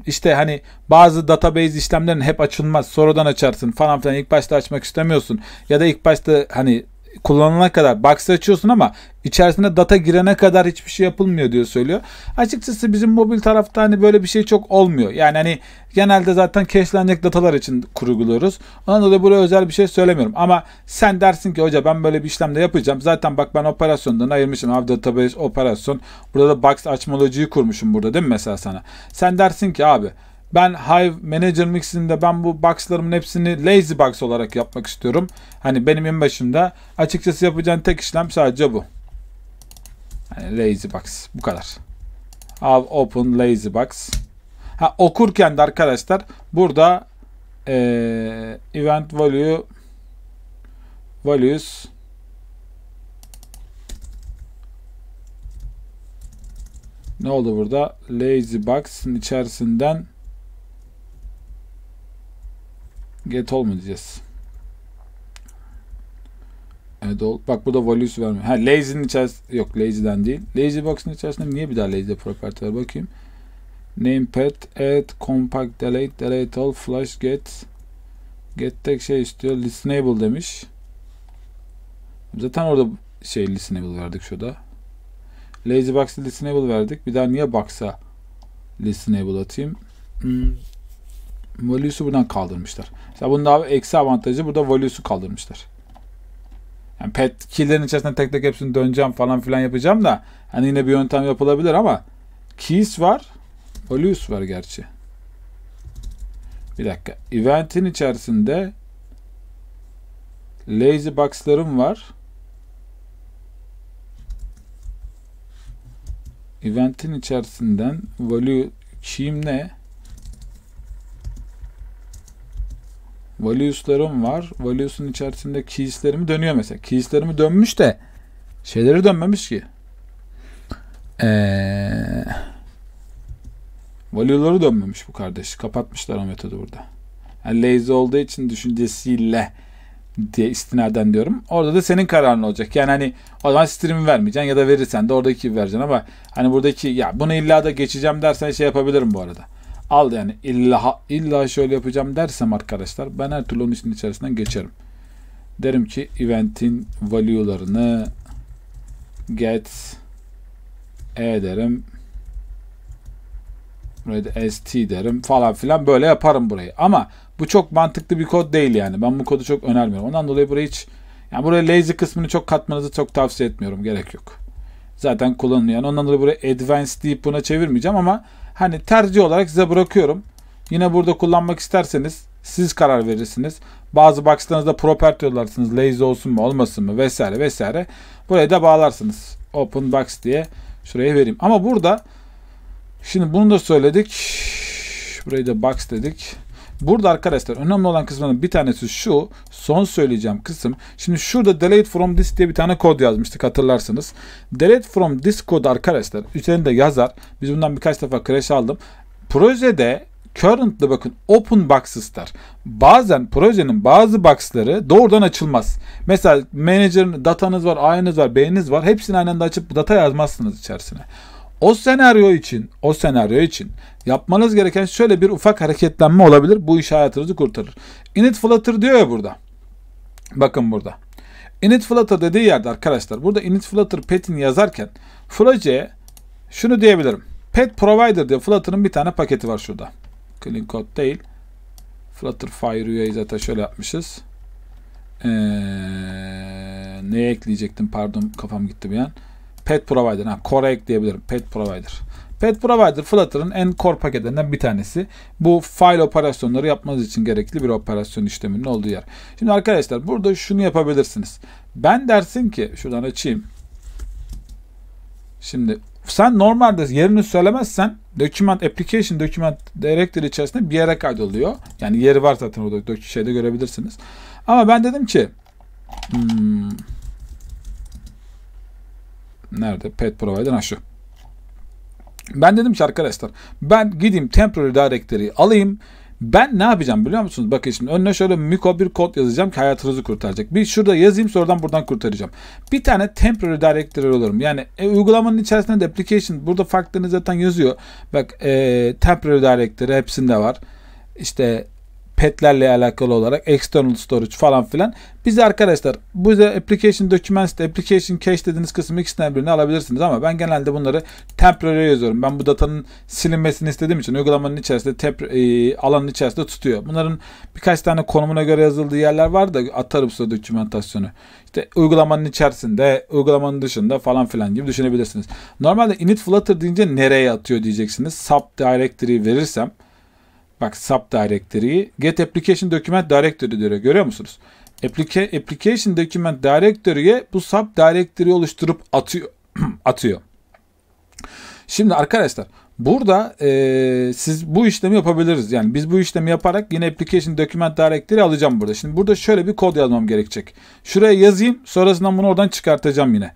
işte hani bazı database işlemlerin hep açılmaz sonradan açarsın falan filan ilk başta açmak istemiyorsun ya da ilk başta hani kullanana kadar box'ı açıyorsun ama içerisinde data girene kadar hiçbir şey yapılmıyor diyor söylüyor. Açıkçası bizim mobil tarafta hani böyle bir şey çok olmuyor. Yani hani genelde zaten keşlenecek datalar için kurguluyoruz. Ondan dolayı buraya özel bir şey söylemiyorum. Ama sen dersin ki hoca ben böyle bir işlemde yapacağım. Zaten bak ben operasyondan ayırmışım. Abi database operasyon. Burada da box açma kurmuşum burada değil mi mesela sana? Sen dersin ki abi ben Hive Manager Mix'inde ben bu box'larımın hepsini lazy box olarak yapmak istiyorum. Hani benim en başımda açıkçası yapacağın tek işlem sadece bu. Hani lazy box bu kadar. Have open lazy box. Ha, okurken de arkadaşlar burada ee, event value values ne oldu burada? Lazy box'ın içerisinden get all mu diyeceğiz? Adult. Bak burada values vermiyor. Ha lazy'nin içerisinde yok lazy'den değil. Lazy box'ın içerisinde niye bir daha lazy property var bakayım. Name pet add compact delete delete all flush, get get tek şey istiyor listenable demiş. Zaten orada şey listenable verdik şurada. Lazy box'ı listenable verdik. Bir daha niye box'a listenable atayım? Hmm. Values'u buradan kaldırmışlar. Mesela bunun daha eksi avantajı burada value'su kaldırmışlar. Yani pet key'lerin içerisinde tek tek hepsini döneceğim falan filan yapacağım da hani yine bir yöntem yapılabilir ama keys var values var gerçi. Bir dakika. Event'in içerisinde lazy box'larım var. Event'in içerisinden value key'im ne? Values'larım var. Values'un içerisinde keys'lerimi dönüyor mesela. Keys'lerimi dönmüş de şeyleri dönmemiş ki. Ee, value'ları dönmemiş bu kardeş. Kapatmışlar o metodu burada. Yani lazy olduğu için düşüncesiyle diye istinaden diyorum. Orada da senin kararın olacak. Yani hani o zaman stream'i vermeyeceksin ya da verirsen de oradaki vereceksin ama hani buradaki ya bunu illa da geçeceğim dersen şey yapabilirim bu arada al yani illa illa şöyle yapacağım dersem arkadaşlar ben her türlü onun için içerisinden geçerim. Derim ki eventin value'larını get e derim. Buraya da st derim falan filan böyle yaparım burayı. Ama bu çok mantıklı bir kod değil yani. Ben bu kodu çok önermiyorum. Ondan dolayı buraya hiç yani buraya lazy kısmını çok katmanızı çok tavsiye etmiyorum. Gerek yok. Zaten kullanılıyor. Yani ondan dolayı buraya advanced deyip buna çevirmeyeceğim ama Hani tercih olarak size bırakıyorum. Yine burada kullanmak isterseniz siz karar verirsiniz. Bazı box'larınızda property yollarsınız. Lazy olsun mu olmasın mı vesaire vesaire. Buraya da bağlarsınız. Open box diye şuraya vereyim. Ama burada şimdi bunu da söyledik. Burayı da box dedik. Burada arkadaşlar önemli olan kısmının bir tanesi şu. Son söyleyeceğim kısım. Şimdi şurada delete from disk diye bir tane kod yazmıştık hatırlarsınız. Delete from disk kodu arkadaşlar üzerinde yazar. Biz bundan birkaç defa crash aldım. Projede currently bakın open box Bazen projenin bazı box'ları doğrudan açılmaz. Mesela manager'ın datanız var, A'nız var, B'niz var. Hepsini aynı anda açıp data yazmazsınız içerisine. O senaryo için, o senaryo için yapmanız gereken şöyle bir ufak hareketlenme olabilir. Bu iş hayatınızı kurtarır. Init Flutter diyor ya burada. Bakın burada. Init Flutter dediği yerde arkadaşlar burada Init Flutter Pet'in yazarken Floj'e şunu diyebilirim. Pet Provider diye Flutter'ın bir tane paketi var şurada. Clean Code değil. Flutter Fire UI'yi zaten şöyle yapmışız. Ee, neye ekleyecektim pardon kafam gitti bir an. Pet Provider. Ha, Core ekleyebilirim. Pet Provider. Pet Provider Flutter'ın en core paketlerinden bir tanesi. Bu file operasyonları yapmanız için gerekli bir operasyon işleminin olduğu yer. Şimdi arkadaşlar burada şunu yapabilirsiniz. Ben dersin ki şuradan açayım. Şimdi sen normalde yerini söylemezsen document application document directory içerisinde bir yere kaydoluyor. Yani yeri var zaten orada şeyde görebilirsiniz. Ama ben dedim ki hmm, Nerede? Pet provider ha Ben dedim ki arkadaşlar ben gideyim temporary directory alayım. Ben ne yapacağım biliyor musunuz? Bakın şimdi önüne şöyle miko bir kod yazacağım ki hayatınızı kurtaracak. Bir şurada yazayım sonradan buradan kurtaracağım. Bir tane temporary directory olurum. Yani e, uygulamanın içerisinde de application burada farklarını zaten yazıyor. Bak e, temporary directory hepsinde var. İşte petlerle alakalı olarak external storage falan filan. Biz arkadaşlar bu da application documents de application cache dediğiniz kısım ikisinden birini alabilirsiniz ama ben genelde bunları temporary yazıyorum. Ben bu datanın silinmesini istediğim için uygulamanın içerisinde e, alanın içerisinde tutuyor. Bunların birkaç tane konumuna göre yazıldığı yerler var da atarım size dokümentasyonu. İşte uygulamanın içerisinde, uygulamanın dışında falan filan gibi düşünebilirsiniz. Normalde init flutter deyince nereye atıyor diyeceksiniz. Sub directory verirsem Bak sub directory'yi get application document directory diyor. Görüyor musunuz? Applica application document directory'ye bu sub directory oluşturup atıyor. *clears throat* atıyor. Şimdi arkadaşlar burada e, siz bu işlemi yapabiliriz. Yani biz bu işlemi yaparak yine application document directory alacağım burada. Şimdi burada şöyle bir kod yazmam gerekecek. Şuraya yazayım sonrasında bunu oradan çıkartacağım yine.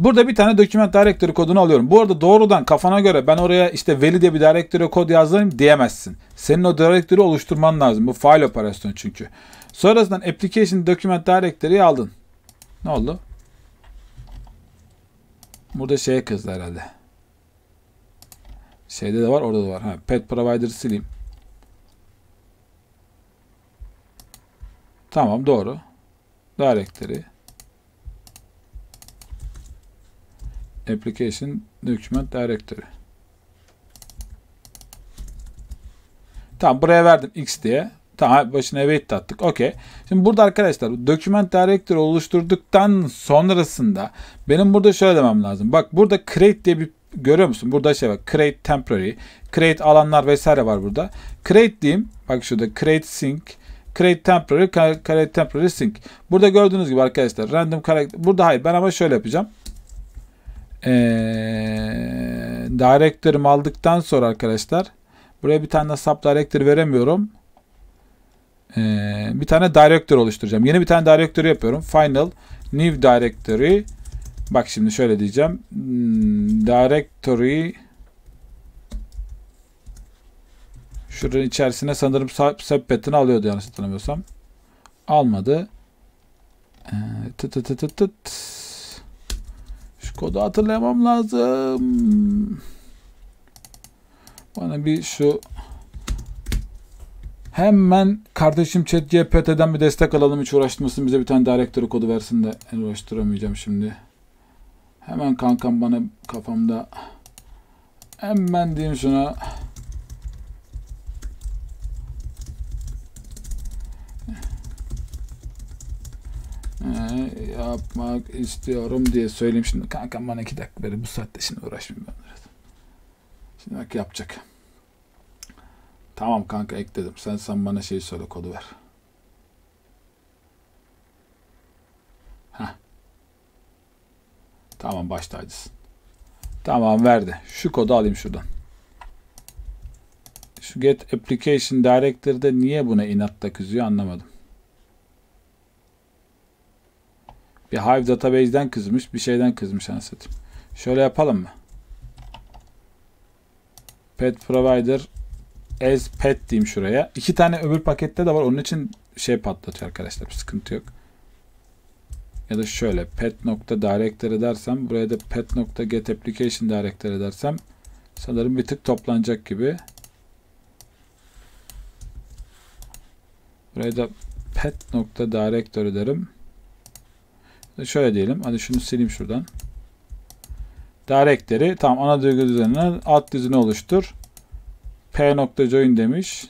Burada bir tane document directory kodunu alıyorum. Bu arada doğrudan kafana göre ben oraya işte veli diye bir directory kod yazdım diyemezsin. Senin o directory oluşturman lazım. Bu file operasyonu çünkü. Sonrasından application document directory'yi aldın. Ne oldu? Burada şey kızdı herhalde. Şeyde de var orada da var. Ha, pet provider sileyim. Tamam doğru. Directory. Application Document Directory. Tamam buraya verdim X diye. Tamam başına evet attık. Okey. Şimdi burada arkadaşlar document directory oluşturduktan sonrasında benim burada şöyle demem lazım. Bak burada create diye bir görüyor musun? Burada şey bak create temporary, create alanlar vesaire var burada. Create diyeyim. Bak şurada create sync, create temporary, create temporary sync. Burada gördüğünüz gibi arkadaşlar random karakter. Burada hayır ben ama şöyle yapacağım e, director'ımı aldıktan sonra arkadaşlar buraya bir tane sub director veremiyorum. E, bir tane direktör oluşturacağım. Yeni bir tane director yapıyorum. Final new directory bak şimdi şöyle diyeceğim. Hmm, directory şuranın içerisine sanırım sepetini alıyordu yanlış hatırlamıyorsam. Almadı. Tıt ee, tıt tıt tıt. Kodu hatırlamam lazım. Bana bir şu hemen kardeşim chat GPT'den bir destek alalım hiç uğraştırmasın bize bir tane directory kodu versin de uğraştıramayacağım şimdi. Hemen kankam bana kafamda hemen diyeyim şuna Ee, yapmak istiyorum diye söyleyeyim. Şimdi kanka bana iki dakika verin. Bu saatte şimdi uğraşmayayım ben biraz. Şimdi bak yapacak. Tamam kanka ekledim. Sen sen bana şey söyle kodu ver. Heh. Tamam baş tacısın. Tamam verdi. Şu kodu alayım şuradan. Şu get application director'da niye buna inatla kızıyor anlamadım. Bir Hive database'den kızmış, bir şeyden kızmış anasını Şöyle yapalım mı? Pet provider as pet diyeyim şuraya. İki tane öbür pakette de var. Onun için şey patlatıyor arkadaşlar. Bir sıkıntı yok. Ya da şöyle pet nokta directory dersem buraya da pet nokta get application directory dersem sanırım bir tık toplanacak gibi. Buraya da pet nokta directory derim şöyle diyelim. Hadi şunu sileyim şuradan. Directory tam ana döngü düzenine alt dizini oluştur. P nokta join demiş.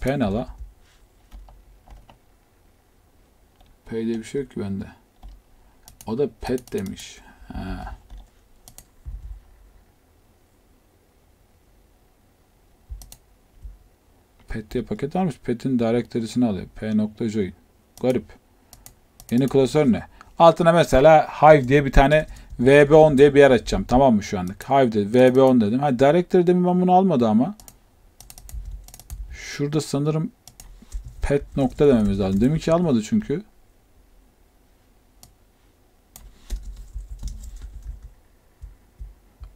P ne la? P diye bir şey yok ki bende. O da pet demiş. Ha. Pet diye paket almış. Pet'in direktörüsünü alıyor. P nokta join. Garip. Yeni klasör ne? Altına mesela Hive diye bir tane VB10 diye bir yer açacağım. Tamam mı şu anlık? Hive dedim. VB10 dedim. Ha Directory demin ben bunu almadı ama. Şurada sanırım pet nokta dememiz lazım. Demin ki almadı çünkü.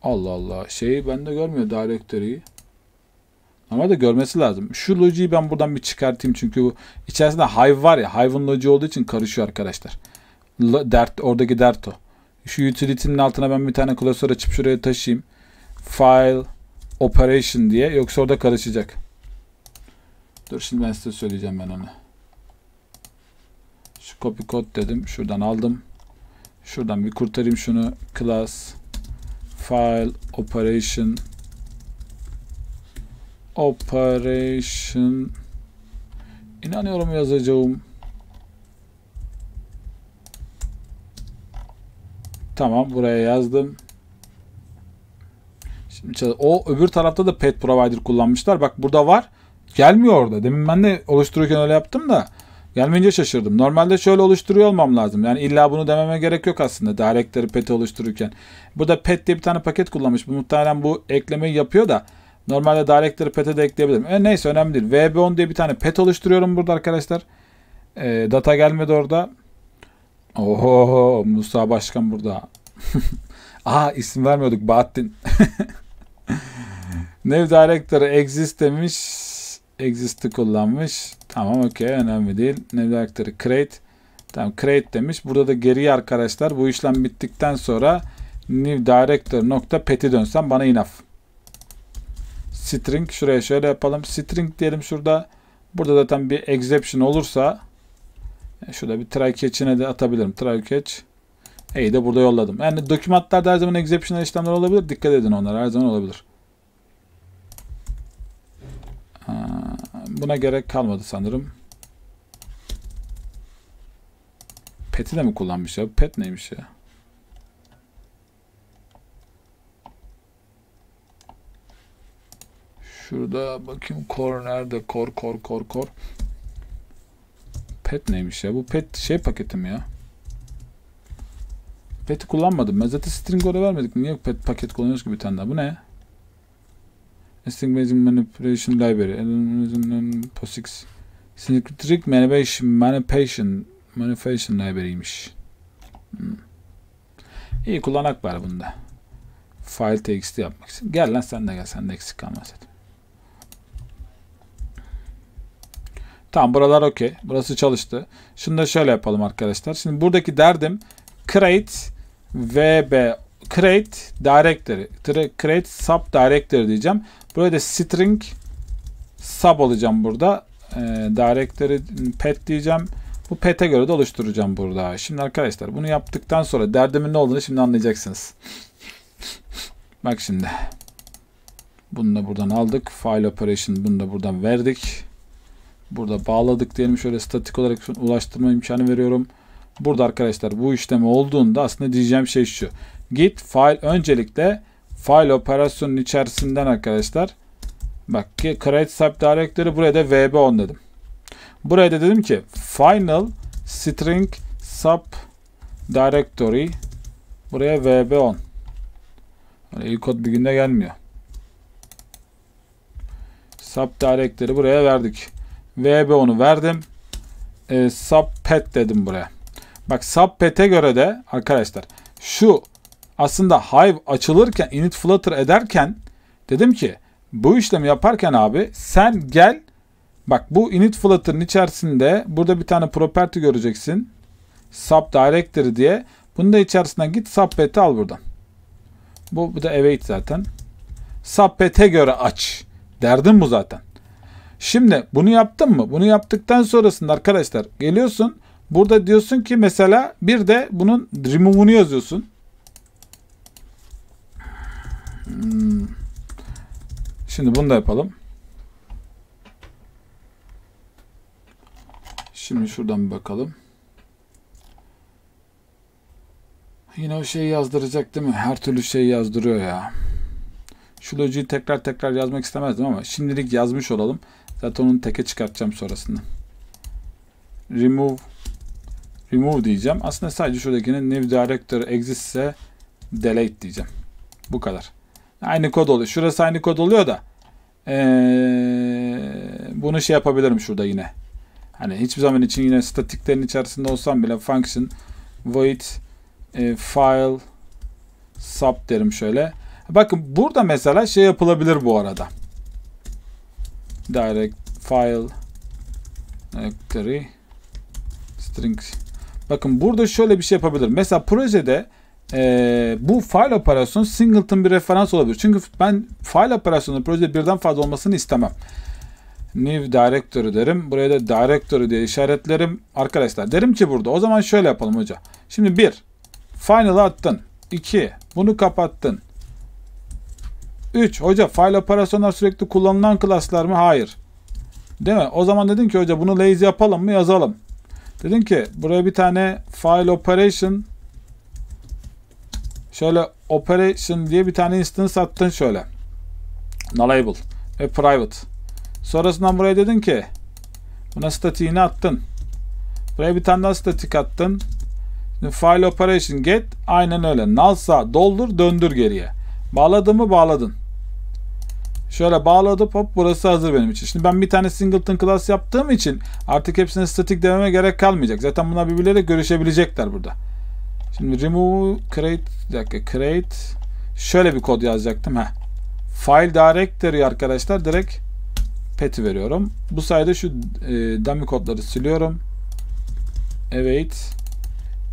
Allah Allah. Şeyi ben de görmüyor Directory'yi. Ama da görmesi lazım. Şu lojiyi ben buradan bir çıkartayım çünkü bu içerisinde Hive var ya. Hive'ın logi olduğu için karışıyor arkadaşlar dert oradaki dert o. Şu utility'nin altına ben bir tane klasör açıp şuraya taşıyayım. File operation diye yoksa orada karışacak. Dur şimdi ben size söyleyeceğim ben onu. Şu copy code dedim. Şuradan aldım. Şuradan bir kurtarayım şunu. Class file operation operation inanıyorum yazacağım. Tamam buraya yazdım. Şimdi o öbür tarafta da pet provider kullanmışlar. Bak burada var. Gelmiyor orada. Demin ben de oluştururken öyle yaptım da gelmeyince şaşırdım. Normalde şöyle oluşturuyor olmam lazım. Yani illa bunu dememe gerek yok aslında directory pet'i oluştururken. Burada pet diye bir tane paket kullanmış. Bu, muhtemelen bu eklemeyi yapıyor da normalde directory pet'e de ekleyebilirim. E, neyse önemli değil. VB10 diye bir tane pet oluşturuyorum burada arkadaşlar. E, data gelmedi orada. Oho Musa Başkan burada. Aa *laughs* isim vermiyorduk Bahattin. *laughs* Nev Director exist demiş. Exist'i kullanmış. Tamam okey önemli değil. Nev Director create. Tamam create demiş. Burada da geriye arkadaşlar bu işlem bittikten sonra new director nokta peti dönsem bana enough. String şuraya şöyle yapalım. String diyelim şurada. Burada zaten bir exception olursa e, şurada bir try catch'ine de atabilirim. Try catch. İyi de burada yolladım. Yani dokümanlarda her zaman exceptional işlemler olabilir. Dikkat edin onlara. Her zaman olabilir. Buna gerek kalmadı sanırım. Pet'i de mi kullanmış ya? Pet neymiş ya? Şurada bakayım kor nerede? Kor kor kor kor. Pet neymiş ya? Bu pet şey paketi mi ya? Pet'i kullanmadım. Ben zaten string orada vermedik. Niye pet paket kullanıyoruz ki bir tane daha? Bu ne? String Based Manipulation Library. POSIX. Synthetic Manipulation, Manipulation, Manipulation Library'ymiş. Hmm. İyi kullanak var bunda. File txt yapmak için. Gel lan sen de gel. Sen de eksik kalmaz. Hadi. Tamam buralar okey. Burası çalıştı. Şunu da şöyle yapalım arkadaşlar. Şimdi buradaki derdim create vb create directory create sub directory diyeceğim. Buraya da string sub olacağım burada. E, directory pet diyeceğim. Bu pet'e göre de oluşturacağım burada. Şimdi arkadaşlar bunu yaptıktan sonra derdimin ne olduğunu şimdi anlayacaksınız. Bak şimdi. Bunu da buradan aldık. File operation bunu da buradan verdik. Burada bağladık diyelim şöyle statik olarak ulaştırma imkanı veriyorum. Burada arkadaşlar bu işlemi olduğunda aslında diyeceğim şey şu. Git file öncelikle file operasyonun içerisinden arkadaşlar bak ki create sub directory buraya da vb10 dedim. Buraya da dedim ki final string sub directory buraya vb10 Öyle ilk kod bir günde gelmiyor. Sub directory buraya verdik vb onu verdim. E, subpet dedim buraya. Bak subpet'e göre de arkadaşlar şu aslında Hive açılırken init flutter ederken dedim ki bu işlemi yaparken abi sen gel bak bu init flutter'ın içerisinde burada bir tane property göreceksin. Sub directory diye. Bunu da içerisinden git subpet'i al buradan. Bu, bu da await zaten. Subpet'e göre aç. Derdim bu zaten. Şimdi bunu yaptın mı? Bunu yaptıktan sonrasında arkadaşlar geliyorsun. Burada diyorsun ki mesela bir de bunun remove'unu yazıyorsun. Hmm. Şimdi bunu da yapalım. Şimdi şuradan bir bakalım. Yine o şeyi yazdıracak değil mi? Her türlü şeyi yazdırıyor ya. Şu lojiyi tekrar tekrar yazmak istemezdim ama şimdilik yazmış olalım. Zaten onun teke çıkartacağım sonrasında. Remove remove diyeceğim. Aslında sadece şuradakine new director exists ise delete diyeceğim. Bu kadar. Aynı kod oluyor. Şurası aynı kod oluyor da ee, bunu şey yapabilirim şurada yine. Hani hiçbir zaman için yine statiklerin içerisinde olsam bile function void e, file sub derim şöyle. Bakın burada mesela şey yapılabilir bu arada direct file directory strings. Bakın burada şöyle bir şey yapabilir. Mesela projede e, bu file operasyonu singleton bir referans olabilir. Çünkü ben file operasyonu projede birden fazla olmasını istemem. New Directory derim. Buraya da Directory diye işaretlerim. Arkadaşlar derim ki burada. O zaman şöyle yapalım hoca. Şimdi bir, Final attın. 2. Bunu kapattın. 3. Hoca fail operasyonlar sürekli kullanılan klaslar mı? Hayır. Değil mi? O zaman dedin ki hoca bunu lazy yapalım mı? Yazalım. Dedin ki buraya bir tane file operation şöyle operation diye bir tane instance attın şöyle. Nullable ve private. Sonrasından buraya dedin ki buna statiğini attın. Buraya bir tane daha statik attın. Şimdi file operation get aynen öyle. Null'sa doldur döndür geriye. Bağladın mı bağladın. Şöyle bağladım hop burası hazır benim için. Şimdi ben bir tane singleton class yaptığım için artık hepsine statik dememe gerek kalmayacak. Zaten bunlar birbirleriyle görüşebilecekler burada. Şimdi remove create dakika create şöyle bir kod yazacaktım. Ha File directory arkadaşlar direkt pet veriyorum. Bu sayede şu e, dummy kodları siliyorum. Evet.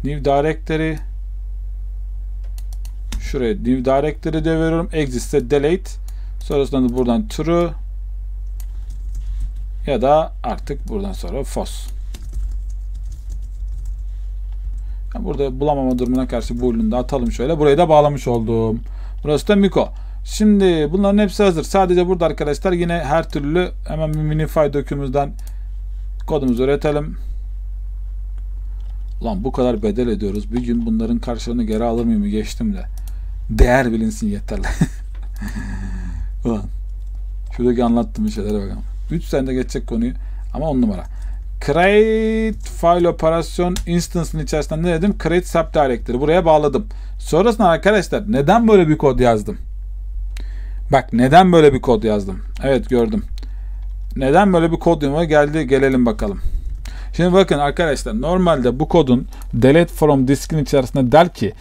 New directory şuraya new directory de veriyorum. Exist'e delete Sonrasında da buradan true ya da artık buradan sonra false. Yani burada bulamama durumuna karşı bu ürünü atalım şöyle. Burayı da bağlamış oldum. Burası da Miko. Şimdi bunların hepsi hazır. Sadece burada arkadaşlar yine her türlü hemen minify dökümüzden kodumuzu üretelim. Lan bu kadar bedel ediyoruz. Bir gün bunların karşılığını geri alır mıyım geçtim de. Değer bilinsin yeterli. *laughs* Ulan. Şuradaki anlattığım şeylere bakalım. 3 senede geçecek konuyu. Ama 10 numara. Create file operasyon instance'ın içerisinde ne dedim? Create sub directory Buraya bağladım. Sonrasında arkadaşlar neden böyle bir kod yazdım? Bak neden böyle bir kod yazdım? Evet gördüm. Neden böyle bir kod yazıma geldi? Gelelim bakalım. Şimdi bakın arkadaşlar normalde bu kodun delete from diskin içerisinde der ki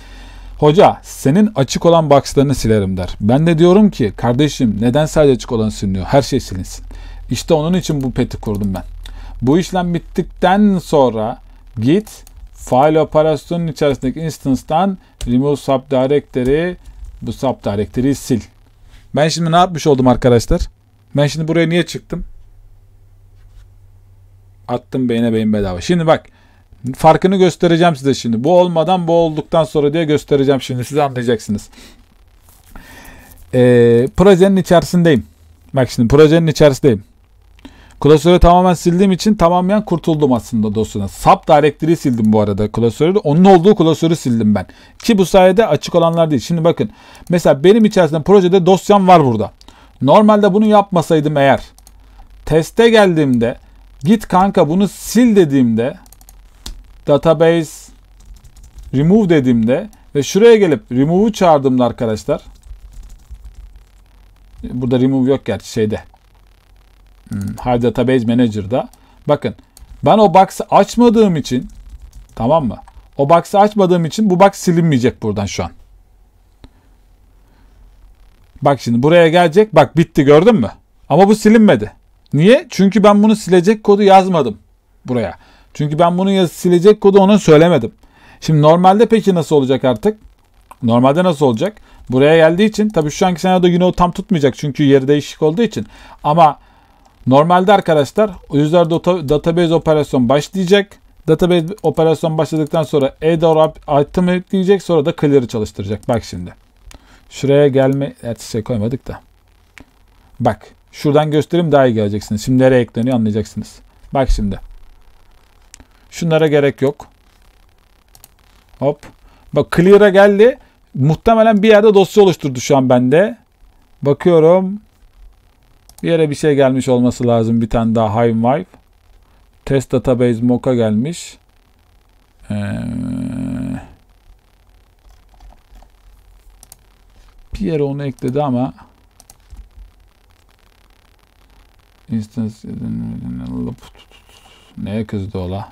Hoca senin açık olan boxlarını silerim der. Ben de diyorum ki kardeşim neden sadece açık olan siliniyor? Her şey silinsin. İşte onun için bu peti kurdum ben. Bu işlem bittikten sonra git file operasyonun içerisindeki instance'dan remove sub subdirectory bu sub subdirectory'i sil. Ben şimdi ne yapmış oldum arkadaşlar? Ben şimdi buraya niye çıktım? Attım beyne beyin bedava. Şimdi bak Farkını göstereceğim size şimdi. Bu olmadan bu olduktan sonra diye göstereceğim şimdi. Siz anlayacaksınız. Ee, projenin içerisindeyim. Bak şimdi projenin içerisindeyim. Klasörü tamamen sildiğim için tamamen kurtuldum aslında dosyadan. Sap directory'i sildim bu arada klasörü. de. Onun olduğu klasörü sildim ben. Ki bu sayede açık olanlar değil. Şimdi bakın. Mesela benim içerisinde projede dosyam var burada. Normalde bunu yapmasaydım eğer teste geldiğimde git kanka bunu sil dediğimde database remove dediğimde ve şuraya gelip remove'u çağırdığımda arkadaşlar burada remove yok gerçi şeyde hmm, Database Manager'da bakın ben o box'ı açmadığım için tamam mı? O box'ı açmadığım için bu box silinmeyecek buradan şu an. Bak şimdi buraya gelecek. Bak bitti gördün mü? Ama bu silinmedi. Niye? Çünkü ben bunu silecek kodu yazmadım buraya. Çünkü ben bunu silecek kodu ona söylemedim. Şimdi normalde peki nasıl olacak artık? Normalde nasıl olacak? Buraya geldiği için tabii şu anki senaryoda Yuno tam tutmayacak çünkü yeri değişik olduğu için. Ama normalde arkadaşlar user data, database operasyon başlayacak. Database operasyon başladıktan sonra add item ekleyecek sonra da clear'ı çalıştıracak. Bak şimdi. Şuraya gelme evet, şey koymadık da. Bak şuradan göstereyim daha iyi geleceksiniz. Şimdi nereye ekleniyor anlayacaksınız. Bak şimdi. Şunlara gerek yok. Hop. Bak clear'a geldi. Muhtemelen bir yerde dosya oluşturdu şu an bende. Bakıyorum. Bir yere bir şey gelmiş olması lazım. Bir tane daha HiveMive. Test database mock'a gelmiş. Ee, bir yere onu ekledi ama instance neye kızdı ola?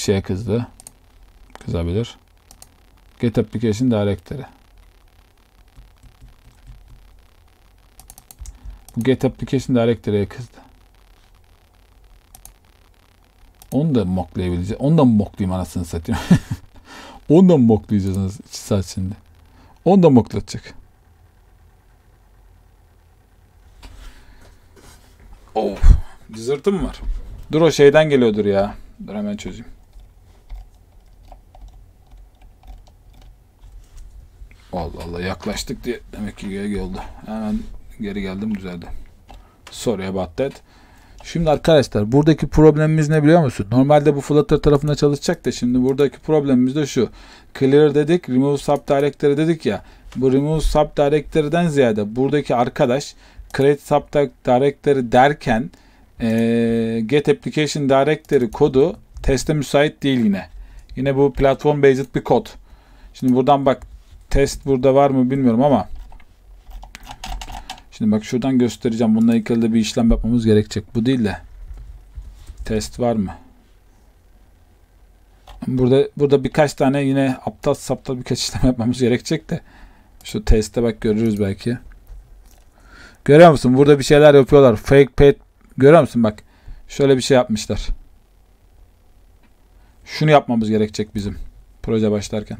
bir şeye kızdı. Kızabilir. Get application directory. Bu get application directory'e kızdı. Onu da moklayabileceğiz. Onu da mı moklayayım anasını satayım. *laughs* Onu da mı moklayacağız 2 saat şimdi? Onu da moklatacak. Oh. Dizırtım var. Dur o şeyden geliyordur ya. Dur hemen çözeyim. Allah Allah yaklaştık diye demek ki geri geldi Hemen geri geldim düzeldi. Sorry about that. Şimdi arkadaşlar buradaki problemimiz ne biliyor musun? Normalde bu Flutter tarafında çalışacak da şimdi buradaki problemimiz de şu. Clear dedik, remove subdirectory dedik ya. Bu remove subdirectory'den ziyade buradaki arkadaş create subdirectory derken e, get application directory kodu teste müsait değil yine. Yine bu platform based bir kod. Şimdi buradan bak test burada var mı bilmiyorum ama şimdi bak şuradan göstereceğim. Bununla ilgili de bir işlem yapmamız gerekecek. Bu değil de test var mı? Burada burada birkaç tane yine aptal saptal birkaç *laughs* işlem yapmamız gerekecek de şu testte bak görürüz belki. Görüyor musun? Burada bir şeyler yapıyorlar. Fake pet görüyor musun bak? Şöyle bir şey yapmışlar. Şunu yapmamız gerekecek bizim proje başlarken.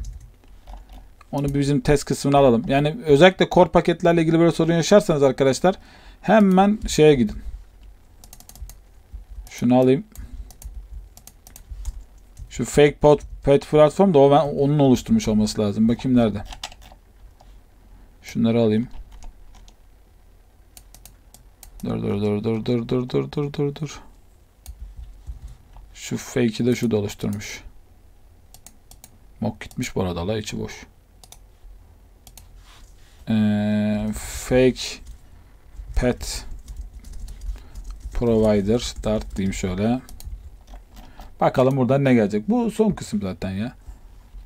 Onu bizim test kısmına alalım. Yani özellikle core paketlerle ilgili böyle sorun yaşarsanız arkadaşlar hemen şeye gidin. Şunu alayım. Şu fake pod pet platform da o ben, onun oluşturmuş olması lazım. Bakayım nerede. Şunları alayım. Dur dur dur dur dur dur dur dur dur dur. Şu fake'i de şu da oluşturmuş. Mok gitmiş bu arada la içi boş. Ee, fake pet provider dart diyeyim şöyle. Bakalım burada ne gelecek. Bu son kısım zaten ya.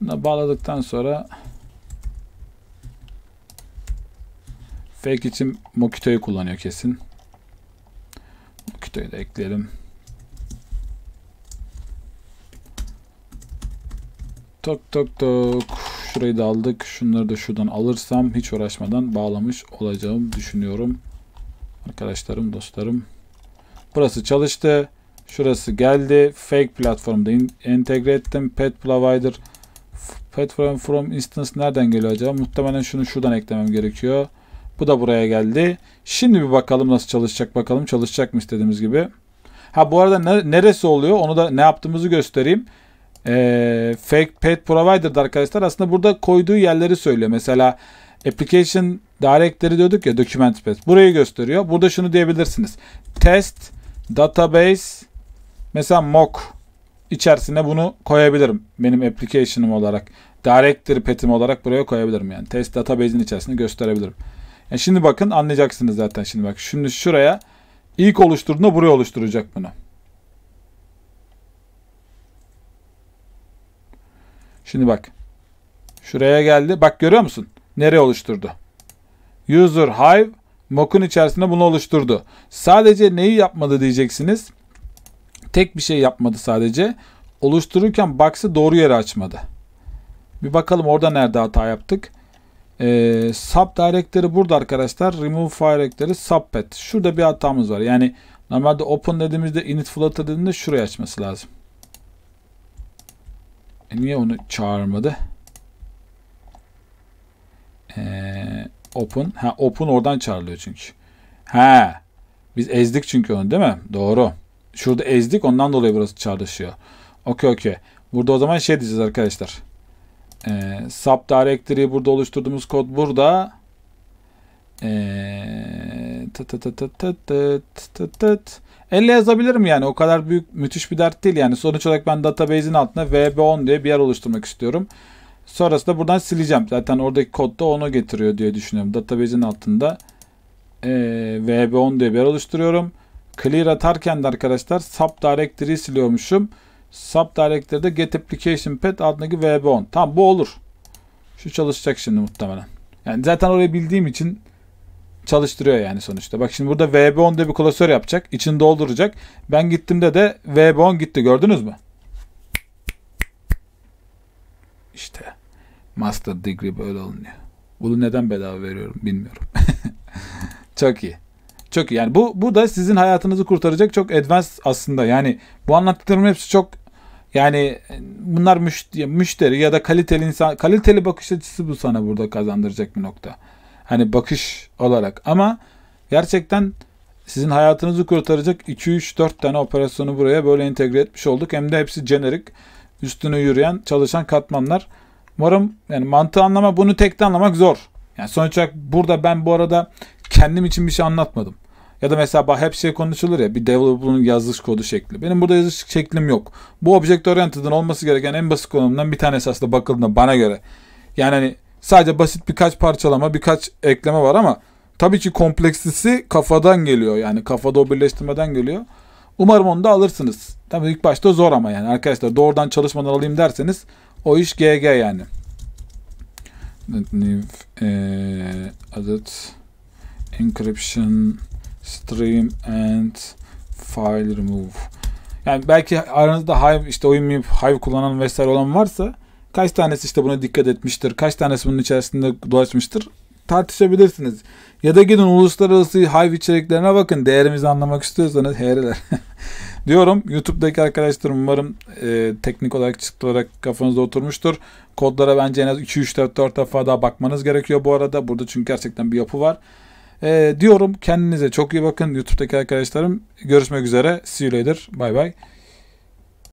Buna bağladıktan sonra fake için Mokito'yu kullanıyor kesin. Mokito'yu da ekleyelim. Tok tok tok. Şurayı da aldık. Şunları da şuradan alırsam hiç uğraşmadan bağlamış olacağım düşünüyorum. Arkadaşlarım, dostlarım. Burası çalıştı. Şurası geldi. Fake platformda entegre ettim. Pet provider. Pet from, from instance nereden geliyor acaba? Muhtemelen şunu şuradan eklemem gerekiyor. Bu da buraya geldi. Şimdi bir bakalım nasıl çalışacak bakalım. Çalışacak mı istediğimiz gibi. Ha bu arada neresi oluyor onu da ne yaptığımızı göstereyim e, fake pet provider'da arkadaşlar aslında burada koyduğu yerleri söylüyor. Mesela application directory diyorduk ya document space. Burayı gösteriyor. Burada şunu diyebilirsiniz. Test database mesela mock içerisine bunu koyabilirim. Benim application'ım olarak. Directory petim olarak buraya koyabilirim yani. Test database'in içerisinde gösterebilirim. Yani e şimdi bakın anlayacaksınız zaten şimdi bak. Şimdi şuraya ilk oluşturduğunda buraya oluşturacak bunu. Şimdi bak. Şuraya geldi. Bak görüyor musun? Nereye oluşturdu? User Hive mock'un içerisinde bunu oluşturdu. Sadece neyi yapmadı diyeceksiniz. Tek bir şey yapmadı sadece. Oluştururken box'ı doğru yere açmadı. Bir bakalım orada nerede hata yaptık. Ee, sub directory burada arkadaşlar. Remove file directory subpet. Şurada bir hatamız var. Yani normalde open dediğimizde init flutter dediğimde şuraya açması lazım niye onu çağırmadı? Ee, open. Ha open oradan çağrılıyor çünkü. Ha. Biz ezdik çünkü onu değil mi? Doğru. Şurada ezdik ondan dolayı burası çağrışıyor. Okey okey. Burada o zaman şey diyeceğiz arkadaşlar. Ee, sub directory burada oluşturduğumuz kod burada. Ee, tıt tıt tıt tıt tıt tıt tıt. Elle yazabilirim yani. O kadar büyük müthiş bir dert değil yani. Sonuç olarak ben database'in altına VB10 diye bir yer oluşturmak istiyorum. Sonrasında buradan sileceğim. Zaten oradaki kod da onu getiriyor diye düşünüyorum. Database'in altında ee, VB10 diye bir yer oluşturuyorum. Clear atarken de arkadaşlar sub subdirectory'i siliyormuşum. Sub directory'de get application pet adındaki VB10. Tamam bu olur. Şu çalışacak şimdi muhtemelen. Yani zaten orayı bildiğim için çalıştırıyor yani sonuçta. Bak şimdi burada VB10 diye bir klasör yapacak. İçini dolduracak. Ben gittiğimde de VB10 gitti. Gördünüz mü? İşte master degree böyle alınıyor. Bunu neden bedava veriyorum bilmiyorum. *laughs* Çok iyi. Çok iyi. Yani bu bu da sizin hayatınızı kurtaracak çok advanced aslında. Yani bu anlattıklarım hepsi çok yani bunlar müşteri ya da kaliteli insan kaliteli bakış açısı bu sana burada kazandıracak bir nokta. Hani bakış olarak ama gerçekten sizin hayatınızı kurtaracak 2-3-4 tane operasyonu buraya böyle entegre etmiş olduk. Hem de hepsi jenerik üstüne yürüyen çalışan katmanlar. Umarım yani mantığı anlama bunu tekte anlamak zor. Yani sonuç olarak burada ben bu arada kendim için bir şey anlatmadım. Ya da mesela hep şey konuşulur ya bir developer'ın yazılış kodu şekli. Benim burada yazılış şeklim yok. Bu object oriented'ın olması gereken en basit konumdan bir tanesi aslında bakıldığında bana göre. Yani hani Sadece basit birkaç parçalama, birkaç ekleme var ama tabii ki kompleksisi kafadan geliyor. Yani kafada o birleştirmeden geliyor. Umarım onu da alırsınız. Tabii ilk başta zor ama yani arkadaşlar doğrudan çalışmadan alayım derseniz o iş GG yani. Ee, adet encryption stream and file remove. Yani belki aranızda Hive işte oyun Hive kullanan vesaire olan varsa Kaç tanesi işte buna dikkat etmiştir? Kaç tanesi bunun içerisinde dolaşmıştır? Tartışabilirsiniz. Ya da gidin uluslararası hayv içeriklerine bakın. Değerimizi anlamak istiyorsanız heriler *laughs* diyorum. YouTube'daki arkadaşlar umarım e, teknik olarak çıktı olarak kafanızda oturmuştur. Kodlara bence en az 2 3 4 4 defa daha bakmanız gerekiyor bu arada. Burada çünkü gerçekten bir yapı var. E, diyorum kendinize çok iyi bakın YouTube'daki arkadaşlarım. Görüşmek üzere. See you later. bye bye